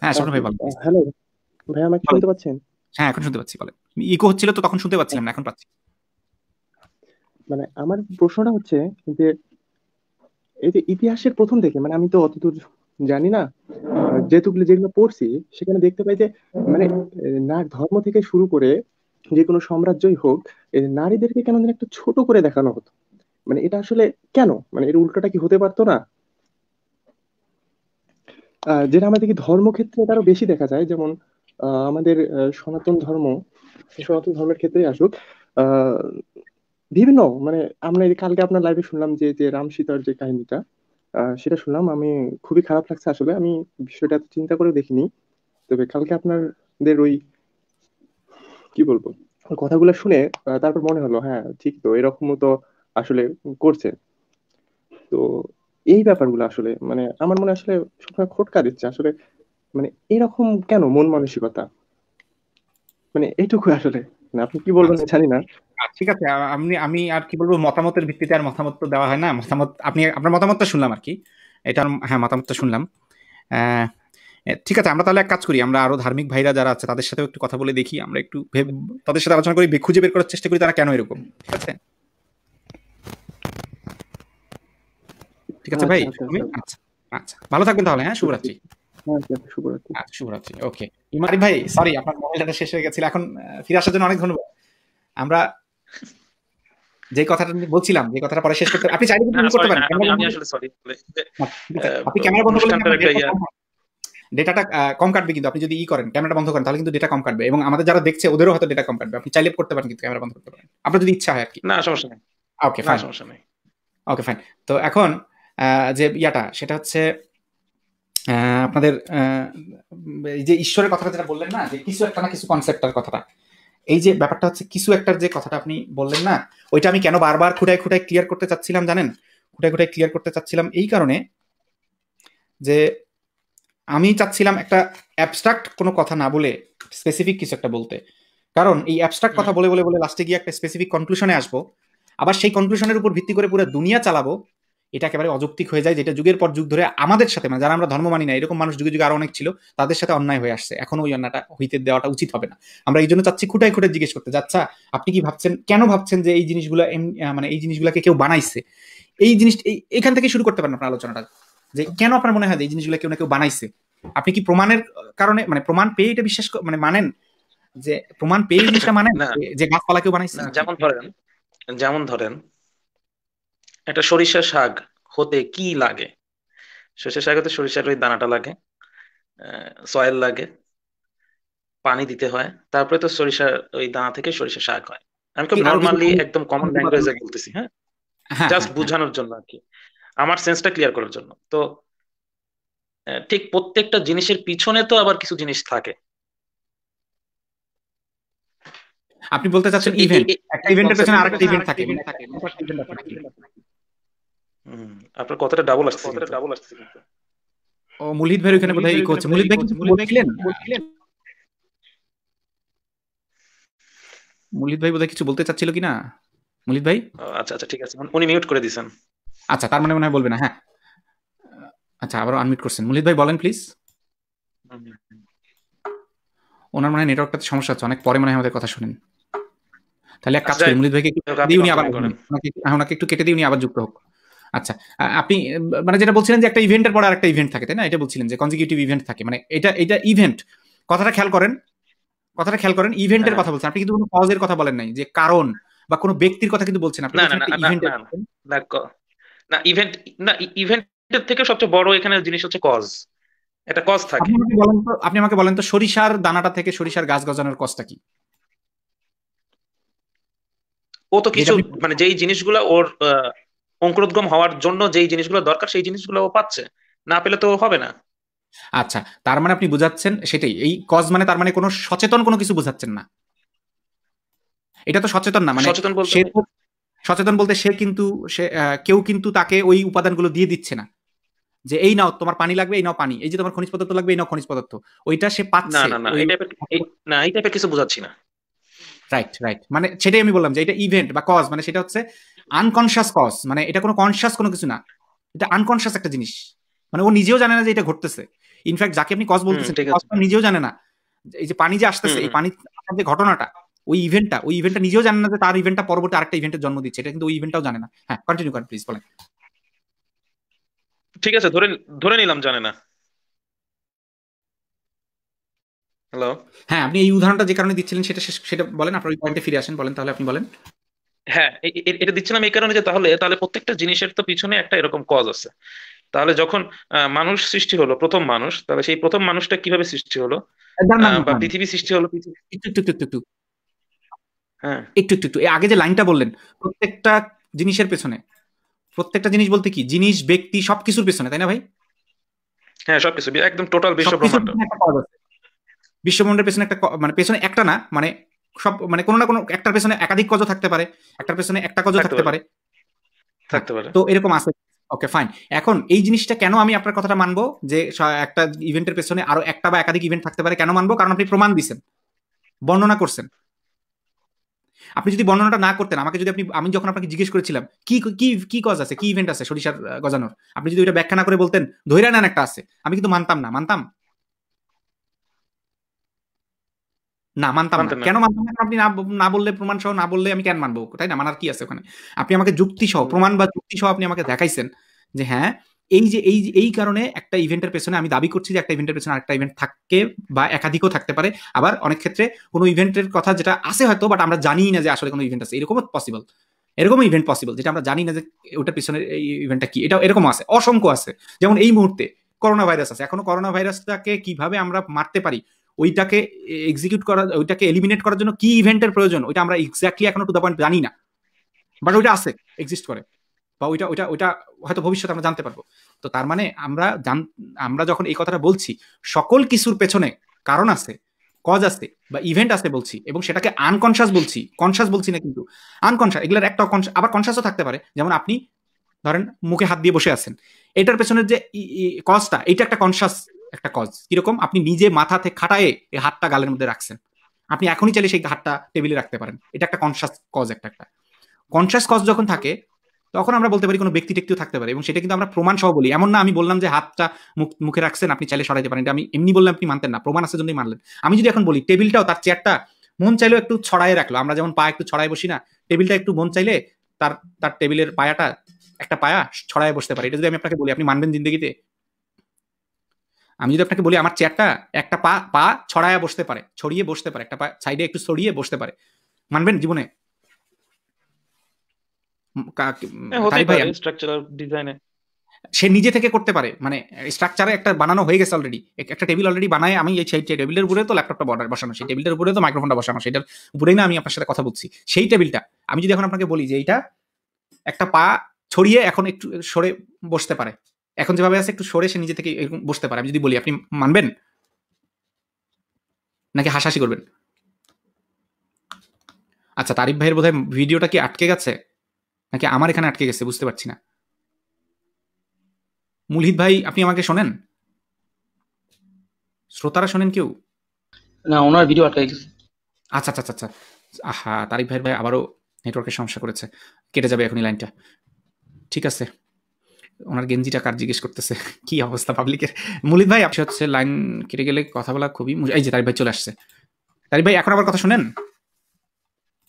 হ্যাঁ ভাই আচ্ছা, হ্যালো ভাই আমাকে শুনতে পাচ্ছেন হ্যাঁ এখন শুনতে পাচ্ছি বলেন ইকো হচ্ছিল তো তখন শুনতে পাচ্ছিলাম না এখন পাচ্ছি মানে আমার প্রশ্নটা হচ্ছে যে এই যে ইতিহাসের প্রথম থেকে মানে আমি তো অতদূর জানি না যেহেতু যেগুলো পড়ছি সেখানে দেখতে পাই যে মানে না ধর্ম থেকে শুরু করে যে কোনো সাম্রাজ্যই হোক নারীদেরকে কেন একটা একটু ছোট করে দেখানো হতো মানে এটা আসলে কেন মানে এর উল্টোটা কি হতে পারতো না যেটা আমাদের কি ধর্মক্ষেত্রে এটা আরো বেশি দেখা যায় যেমন আমাদের সনাতন ধর্ম সনাতন ধর্মের ক্ষেত্রে আসুক বিভিন্ন মানে আমরা কালকে আপনার লাইভে শুনলাম যে যে রাম সীতার যে কাহিনীটা সেটা শুনলাম আমি খুবই খারাপ লাগছে আসলে আমি বিষয়টা চিন্তা করে দেখিনি তবে কালকে আপনাদের ওই কি বলবো কথাগুলো শুনে তারপর মনে হলো হ্যাঁ ঠিক তো এরকমও তো আসলে করছে তো এই ব্যাপারগুলো আসলে মানে আমার মনে আসলে সবসময় খটকা দিচ্ছে আসলে মানে এরকম কেন মন মানসিকতা মানে এইটুকু আসলে মানে আপনি কি বলবেন আচ্ছা। জানি না আচ্ছা, ঠিক আছে আমি আমি আর কি বলবো মতামতের ভিত্তিতে আর মতামত তো দেওয়া হয় না মতামত আপনি আপনার মতামতটা শুনলাম আর কি এটা হ্যাঁ মতামতটা শুনলাম ঠিক আছে আমরা তাহলে এক কাজ করি আমরা আরো ধার্মিক ভাইরা যারা আছে তাদের সাথে একটু কথা বলে দেখি আমরা একটু তাদের সাথে আলোচনা করি খুঁজে বের করার চেষ্টা করি তারা কেন এরকম ঠিক আছে ঠিক আছে ভাই আচ্ছা আচ্ছা, আচ্ছা।, আচ্ছা আচ্ছা ভালো থাকবেন তাহলে হ্যাঁ শুভরাত্রি হ্যাঁ, শুভরাত্রি ওকে ইমারি ভাই সরি আপনার মোবাইলটা শেষ হয়ে গেছিল এখন ফিরে আসার জন্য অনেক ধন্যবাদ আমরা যে কথাটা বলছিলাম যে কথাটা পরে শেষ করতে আপনি চাইলে কিন্তু করতে পারেন আপনি ক্যামেরা বন্ধ করলে ডেটাটা কম কাটবে কিন্তু আপনি যদি ই করেন ক্যামেরা বন্ধ করেন তাহলে কিন্তু ডেটা কম কাটবে এবং আমাদের যারা দেখছে ওদেরও হয়তো ডেটা কম কাটবে আপনি চাইলে করতে পারেন কিন্তু ক্যামেরা বন্ধ করতে পারেন আপনার যদি ইচ্ছা হয় আর কি না সমস্যা নেই ওকে ফাইন সমস্যা নেই ওকে ফাইন তো এখন যে ইয়াটা সেটা হচ্ছে আপনাদের এই যে ঈশ্বরের কথাটা যেটা বললেন না যে কিছু একটা না কিছু কনসেপ্টার কথাটা এই যে ব্যাপারটা হচ্ছে কিছু একটার যে কথাটা আপনি বললেন না ওইটা আমি কেন বারবার খুঁটায় খুঁটায় ক্লিয়ার করতে চাচ্ছিলাম জানেন খুঁটায় খুঁটায় ক্লিয়ার করতে চাচ্ছিলাম এই কারণে যে আমি চাচ্ছিলাম একটা অ্যাবস্ট্রাক্ট কোনো কথা না বলে স্পেসিফিক কিছু একটা বলতে কারণ এই অ্যাবস্ট্রাক্ট কথা বলে বলে বলে লাস্টে গিয়ে একটা স্পেসিফিক কনক্লুশনে আসবো আবার সেই কনক্লুশনের উপর ভিত্তি করে পুরো দুনিয়া চালাবো এটা একেবারে অযৌক্তিক হয়ে যায় যেটা যুগের পর যুগ ধরে আমাদের সাথে মানে যারা আমরা ধর্ম মানি না এরকম মানুষ যুগে যুগে আরো অনেক ছিল তাদের সাথে অন্যায় হয়ে আসছে এখন ওই অন্যায়টা হইতে দেওয়াটা উচিত হবে না আমরা এই জন্য চাচ্ছি খুঁটাই খুঁটে জিজ্ঞেস করতে যাচ্ছা আপনি কি ভাবছেন কেন ভাবছেন যে এই জিনিসগুলো মানে এই জিনিসগুলোকে কেউ বানাইছে এই জিনিস এখান থেকে শুরু করতে পারেন আপনার আলোচনাটা যে কেন আপনার মনে হয় এই জিনিসগুলো কেউ না কেউ বানাইছে আপনি কি প্রমাণের কারণে মানে প্রমাণ পেয়ে এটা বিশ্বাস মানে মানেন যে প্রমাণ পেয়ে জিনিসটা মানেন যে গাছপালা কেউ বানাইছে যেমন ধরেন যেমন ধরেন একটা সরিষা শাক হতে কি লাগে সরিষা শাক হতে সরিষার ওই দানাটা লাগে সয়েল লাগে পানি দিতে হয় তারপরে তো সরিষার ওই দানা থেকে সরিষা শাক হয় আমি খুব নর্মালি একদম কমন ল্যাঙ্গুয়েজে বলতেছি হ্যাঁ জাস্ট হ্যাঁ, হ্যাঁ, হ্যাঁ। বুঝানোর জন্য আর কি আমার সেন্সটা ক্লিয়ার করার জন্য তো ঠিক প্রত্যেকটা জিনিসের পিছনে তো আবার কিছু জিনিস থাকে আপনি বলতে চাচ্ছেন ইভেন্ট একটা ইভেন্টের পেছনে আরেকটা ইভেন্ট থাকে ইভেন্ট থাকে আপনার কথাটা ডাবল আসছে কথাটা ডাবল আসছে ও মুলিদ ভাই ওখানে কোথায় ইকো হচ্ছে মুলিদ ভাই কিন্তু মুলিদ ভাই ভাই বোধহয় কিছু বলতে চাচ্ছিল কি না মুলিদ ভাই আচ্ছা আচ্ছা ঠিক আছে উনি মিউট করে দিয়েছেন আচ্ছা তার মানে মনে হয় বলবে না হ্যাঁ আচ্ছা আবার আনমিউট করছেন মুলিদ ভাই বলেন প্লিজ ওনার মানে নেটওয়ার্কটাতে সমস্যা আছে অনেক পরে মনে হয় আমাদের কথা শুনেন তাহলে এক কাজ আচ্ছা, করি মুলিদ ভাইকে উনি আবার করেন হ্যাঁ, ওনাকে একটু কেটে দিই উনি আবার যুক্ত হোক হ্যাঁ আচ্ছা আপনি মানে যেটা বলছিলেন যে একটা ইভেন্টের পরে আরেকটা ইভেন্ট থাকে তাই না এটা বলছিলেন যে কনজিকিউটিভ ইভেন্ট থাকে মানে এটা এটা ইভেন্ট কথাটা খেয়াল করেন কথাটা খেয়াল করেন ইভেন্টের কথা বলছেন আপনি কিন্তু কোনো কজের কথা বলেন নাই যে কারণ বা কোনো ব্যক্তির কথা কিন্তু বলছেন আপনি না না না না ইভেন্ট না ইভেন্টের e, থেকে সবচেয়ে বড় এখানে জিনিস হচ্ছে কজ এটা কজ থাকে আপনি আমাকে বলেন তো আপনি আমাকে বলেন তো সরিষার দানাটা থেকে সরিষার গাছ গজানোর কজটা কি ও তো কিছু মানে যেই জিনিসগুলো ওর অঙ্কুরোদ্গম হওয়ার জন্য যেই জিনিসগুলো দরকার সেই জিনিসগুলো পাচ্ছে না পেলে তো হবে না আচ্ছা তার মানে আপনি বুঝাচ্ছেন সেটাই এই কজ মানে তার মানে কোনো সচেতন কোনো কিছু বুঝাচ্ছেন না এটা তো সচেতন না মানে সচেতন বলতে সচেতন বলতে সে কিন্তু সে কেউ কিন্তু তাকে ওই উপাদানগুলো দিয়ে দিচ্ছে না যে এই নাও তোমার পানি লাগবে এই নাও পানি এই যে তোমার খনিজ পদার্থ লাগবে এই নাও খনিজ পদার্থ ওইটা সে পাচ্ছে না না না এই টাইপের কিছু বুঝাচ্ছি না রাইট রাইট মানে সেটাই আমি বললাম যে এটা ইভেন্ট বা কজ মানে সেটা হচ্ছে আনকনশাস কজ মানে এটা কোনো কনশাস কোনো কিছু না এটা আনকনশাস একটা জিনিস মানে ও নিজেও জানে না যে এটা ঘটতেছে ইনফ্যাক্ট যাকে আপনি কজ বলতেছেন নিজেও জানে না এই যে পানি যে আসতেছে এই পানি যে ঘটনাটা ওই ইভেন্টটা ওই ইভেন্টটা নিজেও জানে না যে তার ইভেন্টটা পরবর্তী আরেকটা ইভেন্টের জন্ম দিচ্ছে এটা কিন্তু ওই ইভেন্টটাও জানে না হ্যাঁ কন্টিনিউ করেন প্লিজ বলেন ঠিক আছে ধরে ধরে নিলাম জানে না হ্যালো হ্যাঁ আপনি এই উদাহরণটা যে কারণে দিচ্ছিলেন সেটা সেটা বলেন আপনার ওই পয়েন্টে ফিরে আসেন বলেন তাহলে আপনি বলেন হ্যাঁ এটা দিচ্ছিলাম এই কারণে যে তাহলে তাহলে প্রত্যেকটা জিনিসের তো পিছনে একটা এরকম কজ আছে তাহলে যখন মানুষ সৃষ্টি হলো প্রথম মানুষ তাহলে সেই প্রথম মানুষটা কিভাবে সৃষ্টি হলো বা পৃথিবী সৃষ্টি হলো একটু একটু একটু হ্যাঁ একটু একটু একটু আগে যে লাইনটা বললেন প্রত্যেকটা জিনিসের পেছনে প্রত্যেকটা জিনিস বলতে কি জিনিস ব্যক্তি সবকিছুর পেছনে তাই না ভাই হ্যাঁ সবকিছু একদম টোটাল বিশ্বব্রহ্মাণ্ড বিশ্বমণ্ডের পেছনে একটা মানে পেছনে একটা না মানে সব মানে কোনো না কোনো একটার পেছনে একাধিক কজ থাকতে পারে একটার পেছনে একটা কজ থাকতে পারে থাকতে পারে তো এরকম আছে ওকে ফাইন এখন এই জিনিসটা কেন আমি আপনার কথাটা মানবো যে একটা ইভেন্টের পেছনে আরো একটা বা একাধিক ইভেন্ট থাকতে পারে কেন মানবো কারণ আপনি প্রমাণ দিচ্ছেন বর্ণনা করছেন আপনি যদি বর্ণনাটা না করতেন আমাকে যদি আপনি আমি যখন আপনাকে জিজ্ঞেস করেছিলাম কি কি কি কজ আছে কি ইভেন্ট আছে সরিষার গজানোর আপনি যদি ওইটা ব্যাখ্যা না করে বলতেন ধৈরা নেন একটা আছে আমি কিন্তু মানতাম না মানতাম না মানতাম না কেন মানতাম না আপনি না বললে প্রমাণ সহ না বললে আমি কেন মানবো তাই না মানার কি আছে ওখানে আপনি আমাকে যুক্তি সহ প্রমাণ বা যুক্তি সহ আপনি আমাকে দেখাইছেন যে হ্যাঁ এই যে এই এই কারণে একটা ইভেন্টের পেছনে আমি দাবি করছি যে একটা ইভেন্টের পেছনে আরেকটা ইভেন্ট থাকে বা একাধিকও থাকতে পারে আবার অনেক ক্ষেত্রে কোনো ইভেন্টের কথা যেটা আছে হয়তো বাট আমরা জানি না যে আসলে কোনো ইভেন্ট আছে এরকম পসিবল এরকম ইভেন্ট পসিবল যেটা আমরা জানি না যে ওটা পিছনে এই ইভেন্টটা কি এটা এরকম আছে অসংখ্য আছে যেমন এই মুহূর্তে করোনা ভাইরাস আছে এখনো করোনা ভাইরাসটাকে কিভাবে আমরা মারতে পারি ওইটাকে এক্সিকিউট করা ওইটাকে এলিমিনেট করার জন্য কি ইভেন্টের প্রয়োজন ওইটা আমরা এক্স্যাক্টলি এখনো টু দ্য পয়েন্ট জানি না বাট ওইটা আছে এক্সিস্ট করে বা ওইটা ওইটা ওইটা হয়তো ভবিষ্যতে আমরা জানতে পারবো তো তার মানে আমরা জান আমরা যখন এই কথাটা বলছি সকল কিছুর পেছনে কারণ আছে কজ আছে বা ইভেন্ট আছে বলছি এবং সেটাকে আনকনশাস বলছি কনশাস বলছি না কিন্তু আনকনশাস এগুলোর একটা আবার কনশাসও থাকতে পারে যেমন আপনি ধরেন মুখে হাত দিয়ে বসে আছেন এটার পেছনের যে কজটা এটা একটা কনশাস একটা কজ কিরকম আপনি নিজে মাথাতে খাটায় এই হাতটা গালের মধ্যে রাখছেন আপনি এখনই চাইলে সেই হাতটা টেবিলে রাখতে পারেন এটা একটা কনসাস কজ একটা একটা কনসাস কজ যখন থাকে তখন আমরা বলতে পারি কোনো ব্যক্তি টেক্তিও থাকতে পারে এবং সেটা কিন্তু আমরা প্রমাণ সহ বলি এমন না আমি বললাম যে হাতটা মুখ মুখে রাখছেন আপনি চাইলে সরাইতে পারেন এটা আমি এমনি বললাম আপনি মানতেন না প্রমাণ আছে জন্যই মানলেন আমি যদি এখন বলি টেবিলটাও তার চেয়ারটা মন চাইলেও একটু ছড়াই রাখলো আমরা যেমন পা একটু ছড়াই বসি না টেবিলটা একটু মন চাইলে তার তার টেবিলের পায়াটা একটা পায়া ছড়াই বসতে পারে এটা যদি আমি আপনাকে বলি আপনি মানবেন জিন্দগিতে আমি যদি আপনাকে বলি আমার চেয়ারটা একটা পা পা ছড়ায়া বসতে পারে ছড়িয়ে বসতে পারে একটা পা সাইডে একটু ছড়িয়ে বসতে পারে মানবেন জীবনে হ্যাঁ, সে নিজে থেকে করতে পারে মানে স্ট্রাকচারে একটা বানানো হয়ে গেছে অলরেডি একটা টেবিল অলরেডি বানায় আমি সেই টেবিলের উপরে তো ল্যাপটপটা বর্ডার বসানো সেই টেবিলের উপরে তো মাইক্রোফোনটা বসানো সেটার উপরেই না আমি আপনার সাথে কথা বলছি সেই টেবিলটা আমি যদি এখন আপনাকে বলি যে এইটা একটা পা ছড়িয়ে এখন একটু সরে বসতে পারে এখন যেভাবে আছে একটু সরে সে নিজে থেকে এরকম বসতে পারে আমি যদি বলি আপনি মানবেন নাকি হাসাহাসি করবেন আচ্ছা তারিফ ভাইয়ের বোধহয় ভিডিওটা কি আটকে গেছে নাকি আমার এখানে আটকে গেছে বুঝতে পারছি না মুলহিত ভাই আপনি আমাকে শোনেন শ্রোতারা শোনেন কেউ না ওনার ভিডিও আটকে গেছে আচ্ছা আচ্ছা আচ্ছা, আচ্ছা। আহা তারিফ ভাইয়ের ভাই আবারও নেটওয়ার্কের সমস্যা করেছে কেটে যাবে এখনই লাইনটা ঠিক আছে ওনার গেঞ্জিটা কার জিজ্ঞেস করতেছে কি অবস্থা পাবলিকের মলিত ভাই আপনি হচ্ছে লাইন কেটে গেলে কথা বলা খুবই এই যে তারিফ ভাই চলে আসছে তারিফ ভাই এখন আবার কথা শুনেন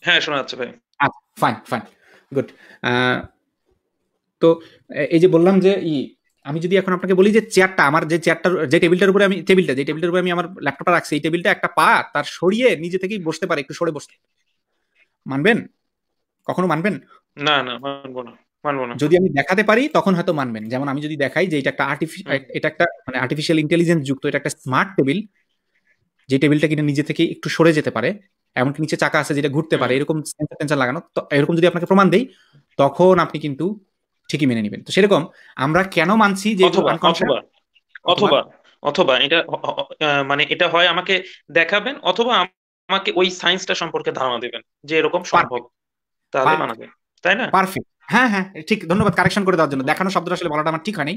হ্যাঁ শোনা যাচ্ছে ভাই ফাইন ফাইন গুড তো এই যে বললাম যে ই আমি যদি এখন আপনাকে বলি যে চেয়ারটা আমার যে চেয়ারটা যে টেবিলটার উপরে আমি টেবিলটা যে টেবিলটার উপরে আমি আমার ল্যাপটপটা রাখছি এই টেবিলটা একটা পা তার সরিয়ে নিজে থেকেই বসতে পারে একটু সরে বসতে মানবেন কখনো মানবেন না না মানবো না যদি আমি দেখাতে পারি তখন হয়তো মানবেন যেমন আমি যদি দেখাই যে এটা একটা আর্টিফিশিয়াল এটা একটা মানে আর্টিফিশিয়াল ইন্টেলিজেন্স যুক্ত এটা একটা স্মার্ট টেবিল যে টেবিলটা কিনা নিজে থেকে একটু সরে যেতে পারে এমনকি নিচে চাকা আছে যেটা ঘুরতে পারে এরকম সেন্সার টেন্সার লাগানো এরকম যদি আপনাকে প্রমাণ দেই তখন আপনি কিন্তু ঠিকই মেনে নেবেন তো সেরকম আমরা কেন মানছি যে অথবা অথবা এটা মানে এটা হয় আমাকে দেখাবেন অথবা আমাকে ওই সায়েন্সটা সম্পর্কে ধারণা দেবেন যে এরকম সম্ভব তাহলে মানা তাই না পারফেক্ট হ্যাঁ হ্যাঁ ঠিক ধন্যবাদ কারেকশন করে দেওয়ার জন্য দেখানো শব্দটা আসলে বলাটা আমার ঠিক হয়নি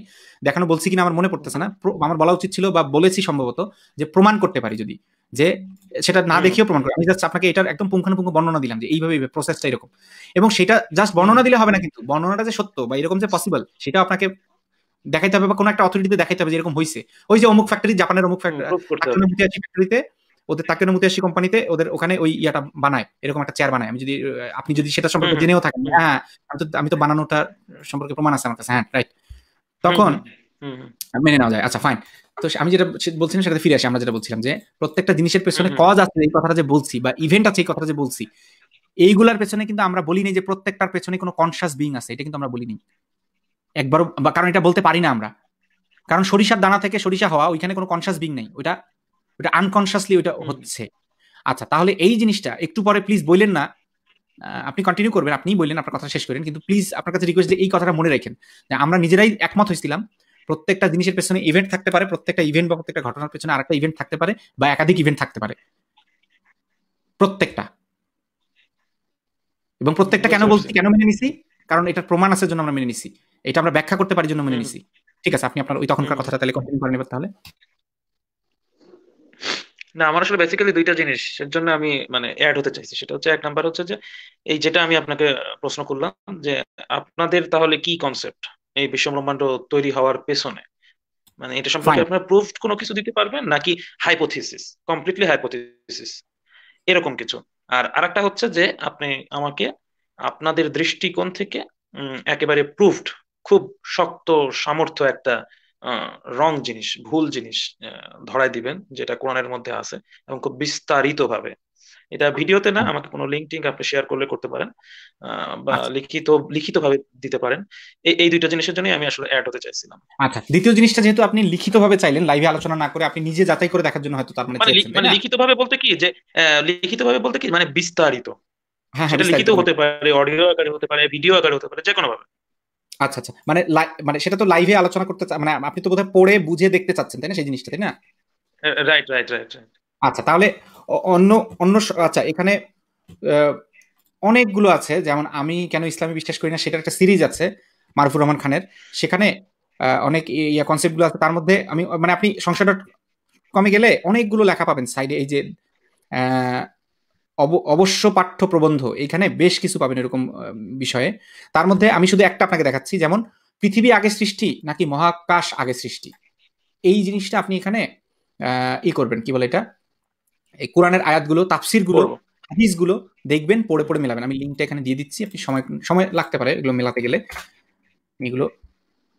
দেখানো বলছি কিনা আমার মনে পড়তেছে না আমার বলা উচিত ছিল বা বলেছি সম্ভবত যে প্রমাণ করতে পারি যদি যে সেটা না দেখিও প্রমাণ করি আমি জাস্ট আপনাকে এটার একদম পুঙ্খানুপুঙ্খ বর্ণনা দিলাম যে এইভাবে প্রসেসটা এরকম এবং সেটা জাস্ট বর্ণনা দিলে হবে না কিন্তু বর্ণনাটা যে সত্য বা এরকম যে পসিবল সেটা আপনাকে দেখাইতে হবে বা কোনো একটা অথরিটিতে দেখাইতে হবে যে এরকম হয়েছে ওই যে অমুক ফ্যাক্টরি জাপানের অমুক ফ্যাক্টরিতে ওদের তাকে মুতিয়াসি কোম্পানিতে ওদের ওখানে ওই ইয়াটা বানায় এরকম একটা চেয়ার বানায় আমি যদি আপনি যদি সেটা সম্পর্কে জেনেও থাকেন হ্যাঁ আমি তো আমি তো বানানোটা সম্পর্কে প্রমাণ আছে আমার কাছে হ্যাঁ রাইট তখন মেনে নেওয়া যায় আচ্ছা ফাইন তো আমি যেটা বলছিলাম সেটা ফিরে আসি আমরা যেটা বলছিলাম যে প্রত্যেকটা জিনিসের পেছনে কজ আছে এই কথাটা যে বলছি বা ইভেন্ট আছে এই কথাটা যে বলছি এইগুলার পেছনে কিন্তু আমরা বলিনি যে প্রত্যেকটার পেছনে কোনো কনসিয়াস বিং আছে এটা কিন্তু আমরা বলিনি একবারও কারণ এটা বলতে পারি না আমরা কারণ সরিষার দানা থেকে সরিষা হওয়া ওইখানে কোনো কনসিয়াস বিং নেই ওইটা ওটা আনকনসিয়াসলি ওটা হচ্ছে আচ্ছা তাহলে এই জিনিসটা একটু পরে প্লিজ বললেন না আপনি কন্টিনিউ করবেন আপনিই বললেন আপনার কথা শেষ করেন কিন্তু প্লিজ আপনার কাছে রিকোয়েস্ট যে এই কথাটা মনে রাখেন আমরা নিজেরাই একমত হয়েছিলাম প্রত্যেকটা জিনিসের পেছনে ইভেন্ট থাকতে পারে প্রত্যেকটা ইভেন্ট বা প্রত্যেকটা ঘটনার পেছনে আরেকটা ইভেন্ট থাকতে পারে বা একাধিক ইভেন্ট থাকতে পারে প্রত্যেকটা এবং প্রত্যেকটা কেন বলছি কেন মেনে নিছি কারণ এটা প্রমাণ আছে জন্য আমরা মেনে নিছি এটা আমরা ব্যাখ্যা করতে পারি জন্য মেনে নিছি ঠিক আছে আপনি আপনার ওই তখনকার কথাটা তাহলে কন্টিনিউ করেন এবার তাহলে না আমার আসলে বেসিক্যালি দুইটা জিনিস এর জন্য আমি মানে অ্যাড হতে চাইছি সেটা হচ্ছে এক নাম্বার হচ্ছে যে এই যেটা আমি আপনাকে প্রশ্ন করলাম যে আপনাদের তাহলে কি কনসেপ্ট এই বিশ্ব ব্রহ্মাণ্ড তৈরি হওয়ার পেছনে মানে এটা সম্পর্কে আপনারা প্রুফ কোনো কিছু দিতে পারবেন নাকি হাইপোথিসিস কমপ্লিটলি হাইপোথিসিস এরকম কিছু আর আরেকটা হচ্ছে যে আপনি আমাকে আপনাদের দৃষ্টিকোণ থেকে একেবারে প্রুফড খুব শক্ত সামর্থ্য একটা রং জিনিস ভুল জিনিস ধরাই দিবেন যেটা কোরআনের মধ্যে আছে এবং খুব বিস্তারিত ভাবে এটা ভিডিওতে না আমাকে কোনো লিঙ্ক টিঙ্ক আপনি শেয়ার করলে করতে পারেন বা আচ্ছা। লিখিত লিখিত ভাবে দিতে পারেন এই দুইটা জিনিসের জন্য আমি আসলে অ্যাড হতে চাইছিলাম আচ্ছা দ্বিতীয় জিনিসটা যেহেতু আপনি লিখিত ভাবে চাইলেন লাইভে আলোচনা না করে আপনি নিজে যাচাই করে দেখার জন্য হয়তো তার মানে মানে, মানে লিখিত ভাবে বলতে কি যে লিখিত ভাবে বলতে কি মানে বিস্তারিত হ্যাঁ, হ্যাঁ, সেটা লিখিত হতে পারে অডিও আকারে হতে পারে ভিডিও আকারে হতে পারে যে কোনো ভাবে আচ্ছা আচ্ছা মানে মানে সেটা তো লাইভে আলোচনা করতে মানে আপনি তো বোধহয় পড়ে বুঝে দেখতে চাচ্ছেন তাই না সেই জিনিসটা তাই না রাইট রাইট রাইট আচ্ছা তাহলে অন্য অন্য আচ্ছা এখানে অনেকগুলো আছে যেমন আমি কেন ইসলামে বিশ্বাস করি না সেটার একটা সিরিজ আছে মারফুর রহমান খানের সেখানে অনেক ইয়া কনসেপ্টগুলো আছে তার মধ্যে আমি মানে আপনি সংসার ডট কমে গেলে অনেকগুলো লেখা পাবেন সাইডে এই যে অবশ্য পাঠ্য প্রবন্ধ এখানে বেশ কিছু পাবেন এরকম বিষয়ে তার মধ্যে আমি শুধু একটা আপনাকে দেখাচ্ছি যেমন পৃথিবী আগে সৃষ্টি নাকি মহাকাশ আগে সৃষ্টি এই জিনিসটা আপনি এখানে ই করবেন কি বলে এটা এই কোরআনের আয়াতগুলো তাফসিরগুলো হাদিসগুলো দেখবেন পড়ে পড়ে মেলাবেন আমি লিঙ্কটা এখানে দিয়ে দিচ্ছি আপনি সময় সময় লাগতে পারে এগুলো মেলাতে গেলে এগুলো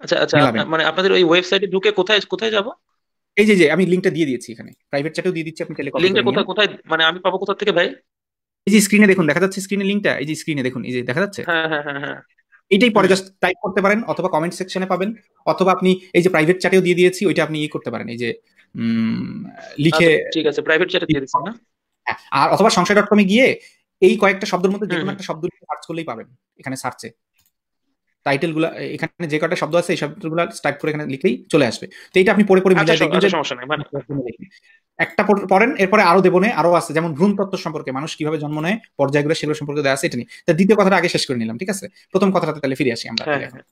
আচ্ছা আচ্ছা মানে আপনাদের ওই ওয়েবসাইটে ঢুকে কোথায় কোথায় যাব এই যে যে আমি লিংকটা দিয়ে দিয়েছি এখানে প্রাইভেট চ্যাটেও দিয়ে দিচ্ছি আপনি চাইলে লিংকটা কোথায় কোথায় মানে আমি পাবো কোথা থেকে ভাই এই যে স্ক্রিনে দেখুন দেখা যাচ্ছে স্ক্রিনে লিংকটা এই যে স্ক্রিনে দেখুন এই যে দেখা যাচ্ছে হ্যাঁ হ্যাঁ হ্যাঁ, হ্যাঁ। এইটাই পরে জাস্ট টাইপ করতে পারেন অথবা কমেন্ট সেকশনে পাবেন অথবা আপনি এই যে প্রাইভেট চ্যাটেও দিয়ে দিয়েছি ওইটা আপনি ই ইয়ে করতে পারেন এই যে লিখে আচ্ছা, ঠিক আছে প্রাইভেট চ্যাটে দিয়ে দিচ্ছি না হ্যাঁ, আর অথবা সংশয় ডট কমে গিয়ে এই কয়েকটা শব্দের মধ্যে যে কোনো একটা শব্দ লিখে সার্চ করলেই পাবেন এখানে সার্চে টাইটেলগুলো এখানে যে কটা শব্দ আছে এই শব্দগুলো টাইপ করে এখানে লিখেই চলে আসবে তো এটা আপনি পড়ে পড়ে আচ্ছা, আচ্ছা, সমস্যা নেই মানে- একটা পড়েন এরপরে আরো দেবনে আরো আছে যেমন ভ্রূণ তত্ত্ব সম্পর্কে মানুষ কিভাবে জন্ম নেয় পর্যায়গুলো সেগুলো সম্পর্কে দেওয়া আছে এটা নিয়ে তা দ্বিতীয় কথাটা আগে শেষ করে নিলাম ঠিক আছে প্রথম কথাটা তাহলে ফিরে আসি আমরা হ্যাঁ, হ্যাঁ।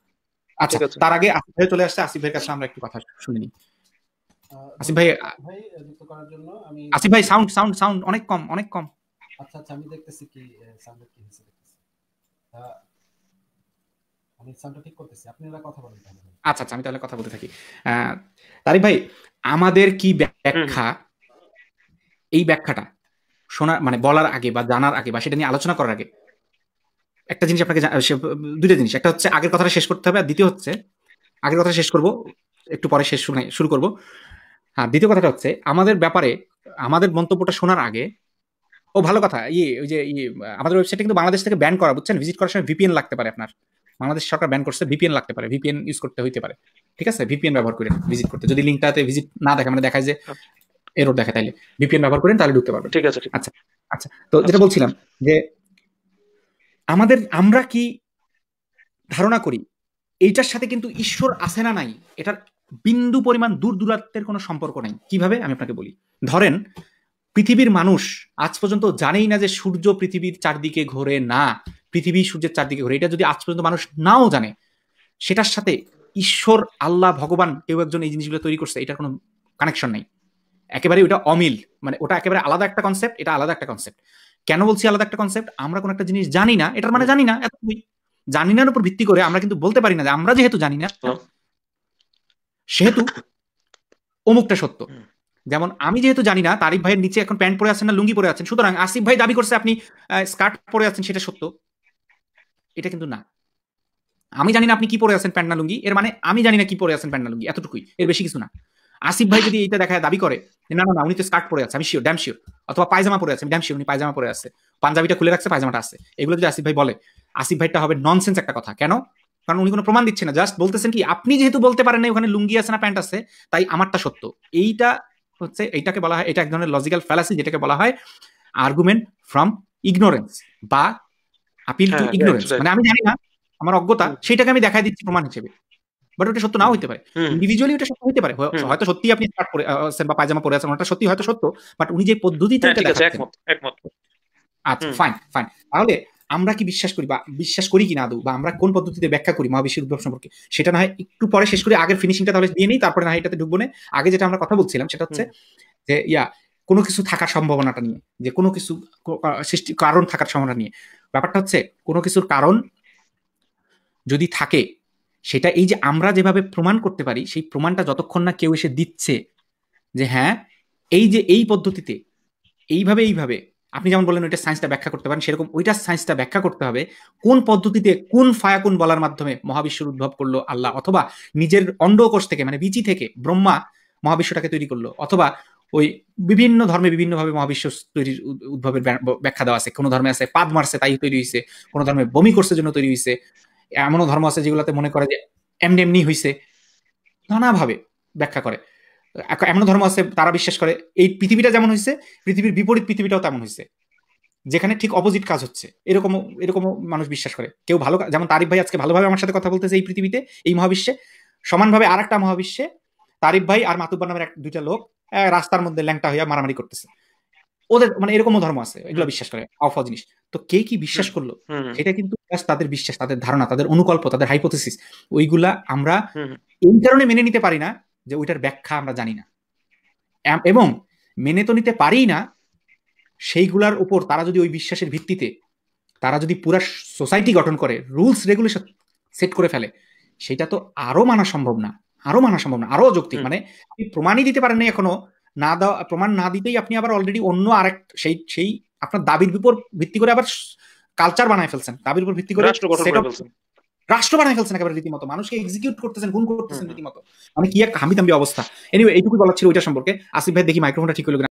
আচ্ছা তার আগে আসিফ ভাই চলে আসছে আসিফ ভাইয়ের কাছে আমরা একটু কথা শুনে নিই আসিফ ভাই আসিফ ভাই সাউন্ড সাউন্ড সাউন্ড অনেক কম অনেক কম আচ্ছা আচ্ছা আমি দেখতেছি কি সাউন্ড কি হয়েছে আচ্ছা আচ্ছা আমি তাহলে কথা বলতে থাকি তারিক ভাই আমাদের কি ব্যাখ্যা এই ব্যাখ্যাটা শোনার মানে বলার আগে বা জানার আগে বা সেটা নিয়ে আলোচনা করার আগে একটা জিনিস আপনাকে দুইটা জিনিস একটা হচ্ছে আগের কথাটা শেষ করতে হবে আর দ্বিতীয় হচ্ছে আগের শেষ করব একটু পরে শেষ শুরু করব হ্যাঁ দ্বিতীয় কথাটা হচ্ছে আমাদের ব্যাপারে আমাদের মন্তব্যটা শোনার আগে ও ভালো কথা ইয়ে ওই যে ইয়ে, আমাদের ওয়েবসাইটে কিন্তু বাংলাদেশ থেকে ব্যান করা বুঝছেন ভিজিট করার সময় ভিপিএন লাগতে পারে আপনার বাংলাদেশ সরকার ব্যান করছে ভিপিএন লাগতে পারে ভিপিএন ইউজ করতে হইতে পারে ঠিক আছে ভিপিএন ব্যবহার করেন ভিজিট করতে যদি লিঙ্কটাতে ভিজিট না দেখে মানে দেখায় যে এরোর আচ্ছা। দেখে তাইলে ভিপিএন ব্যবহার করেন তাহলে ঢুকতে পারবে ঠিক আছে আচ্ছা আচ্ছা তো যেটা আচ্ছা। বলছিলাম যে আমাদের আমরা কি ধারণা করি এইটার সাথে কিন্তু ঈশ্বর আছে না নাই এটার বিন্দু পরিমাণ দূর দূরাত্মের কোনো সম্পর্ক নাই কিভাবে আমি আপনাকে বলি ধরেন পৃথিবীর মানুষ আজ পর্যন্ত জানেই না যে সূর্য পৃথিবীর চারদিকে ঘোরে না পৃথিবী সূর্যের চারদিকে ঘুরে এটা যদি আজ পর্যন্ত মানুষ নাও জানে সেটার সাথে ঈশ্বর আল্লাহ ভগবান কেউ একজন এই জিনিসগুলো তৈরি করছে এটার কোনো কানেকশন নাই একেবারে ওটা অমিল মানে ওটা একেবারে আলাদা একটা কনসেপ্ট এটা আলাদা একটা কনসেপ্ট কেন বলছি আলাদা একটা কনসেপ্ট আমরা কোনো একটা জিনিস জানি না এটার মানে জানি না এত জানি না উপর ভিত্তি করে আমরা কিন্তু বলতে পারি না যে আমরা যেহেতু জানি না সেহেতু অমুকটা সত্য যেমন আমি যেহেতু জানি না তারিফ ভাইয়ের নিচে এখন প্যান্ট পরে আছেন না লুঙ্গি পরে আছেন সুতরাং আসিফ ভাই দাবি করছে আপনি স্কার্ট পরে আছেন সেটা সত্য এটা কিন্তু না আমি জানি না আপনি কি পরে আছেন প্যান্ডা লুঙ্গি এর মানে আমি জানি না কি পরে আছেন প্যান্ডা লুঙ্গি এতটুকুই এর বেশি কিছু না আসিফ ভাই যদি এইটা দেখায় দাবি করে না না উনি তো স্কার্ট পরে আছে আমি শিওর ড্যাম শিওর অথবা পায়জামা পরে আছে আমি ড্যাম শিওর উনি পায়জামা পরে আছে পাঞ্জাবিটা খুলে রাখছে পায়জামাটা আছে এগুলো যদি আসিফ ভাই বলে আসিফ ভাইটা হবে ননসেন্স একটা কথা কেন কারণ উনি কোনো প্রমাণ দিচ্ছে না জাস্ট বলতেছেন কি আপনি যেহেতু বলতে পারেন না ওখানে লুঙ্গি আছে না প্যান্ট আছে তাই আমারটা সত্য এইটা হচ্ছে এইটাকে বলা হয় এটা এক ধরনের লজিক্যাল ফ্যালাসি যেটাকে বলা হয় আর্গুমেন্ট ফ্রম ইগনোরেন্স বা আপিল টু ইগনোরেন্স মানে আমি জানি না আমার অজ্ঞতা সেটাকে আমি দেখাই দিচ্ছি প্রমাণ হিসেবে বাট ওটা সত্য নাও হতে পারে ইন্ডিভিজুয়ালি ওটা সত্য হতে পারে হয়তো সত্যি আপনি পরে আছেন বা পায়জামা পরে আছেন ওটা সত্যি হয়তো সত্য বাট উনি যে পদ্ধতিতে হ্যাঁ, আচ্ছা ফাইন ফাইন তাহলে আমরা কি বিশ্বাস করি বা বিশ্বাস করি কিনা আদৌ বা আমরা কোন পদ্ধতিতে ব্যাখ্যা করি মহাবিশ্বের উদ্ভব সম্পর্কে সেটা না হয় একটু পরে শেষ করে আগের ফিনিশিংটা তাহলে দিয়ে নেই তারপরে না এটাতে ঢুকবো না আগে যেটা আমরা কথা বলছিলাম সেটা হচ্ছে যে ইয়া কোনো কিছু থাকার সম্ভাবনাটা নিয়ে যে কোনো কিছু সৃষ্টি কারণ থাকার সম্ভাবনা নিয়ে ব্যাপারটা হচ্ছে কোনো কিছুর কারণ যদি থাকে সেটা এই যে আমরা যেভাবে প্রমাণ করতে পারি সেই প্রমাণটা যতক্ষণ না কেউ এসে দিচ্ছে যে হ্যাঁ এই যে এই পদ্ধতিতে এইভাবে এইভাবে আপনি যেমন বললেন ওইটা সায়েন্সটা ব্যাখ্যা করতে পারেন সেরকম ওইটা সায়েন্সটা ব্যাখ্যা করতে হবে কোন পদ্ধতিতে কোন ফায়াকুন বলার মাধ্যমে মহাবিশ্বের উদ্ভব করলো আল্লাহ অথবা নিজের অন্ডকোষ থেকে মানে বিচি থেকে ব্রহ্মা মহাবিশ্বটাকে তৈরি করলো অথবা ওই বিভিন্ন ধর্মে বিভিন্নভাবে মহাবিশ্ব তৈরির উদ্ভবের ব্যাখ্যা দেওয়া আছে কোনো ধর্মে আছে পাদ মারছে তাই তৈরি হয়েছে কোনো ধর্মে বমি করছে জন্য তৈরি হয়েছে এমনও ধর্ম আছে যেগুলোতে মনে করে যে এমনি এমনি হয়েছে নানাভাবে ব্যাখ্যা করে এমন ধর্ম আছে তারা বিশ্বাস করে এই পৃথিবীটা যেমন হয়েছে পৃথিবীর বিপরীত পৃথিবীটাও তেমন হয়েছে যেখানে ঠিক অপোজিট কাজ হচ্ছে এরকম এরকম মানুষ বিশ্বাস করে কেউ ভালো যেমন তারিফ ভাই আজকে ভালোভাবে আমার সাথে কথা বলতেছে এই পৃথিবীতে এই মহাবিশ্বে সমানভাবে আর একটা মহাবিশ্বে তারিফ ভাই আর মাতুব্বা নামের এক দুইটা লোক রাস্তার মধ্যে ল্যাংটা হইয়া মারামারি করতেছে ওদের মানে এরকমও ধর্ম আছে এগুলো বিশ্বাস করে আফা জিনিস তো কে কি বিশ্বাস করলো সেটা কিন্তু তাদের বিশ্বাস তাদের ধারণা তাদের অনুকল্প তাদের হাইপোথিসিস ওইগুলা আমরা এই কারণে মেনে নিতে পারি না যে ওইটার ব্যাখ্যা আমরা জানি না এবং মেনে তো নিতে পারি না সেইগুলার উপর তারা যদি ওই বিশ্বাসের ভিত্তিতে তারা যদি পুরো সোসাইটি গঠন করে রুলস রেগুলেশন সেট করে ফেলে সেটা তো আরো মানা সম্ভব না আরো মানা সম্ভব না আরো অযৌক্তিক মানে প্রমাণই দিতে পারেন এখনো না দেওয়া প্রমাণ না দিতেই আপনি আবার অলরেডি অন্য আরেক সেই সেই আপনার দাবির উপর ভিত্তি করে আবার কালচার বানায় ফেলছেন দাবির উপর ভিত্তি করে রাষ্ট্র বানায় ফেলছেন একেবারে রীতিমতো মানুষকে এক্সিকিউট করতেছেন গুন করতেছেন রীতিমতো মানে কি এক হামিতাম্বি অবস্থা এনিওয়ে এইটুকু বলা ছিল ওইটা সম্পর্কে আসিফ ভাই দেখি মাইক্রোফোনটা ঠিক হলো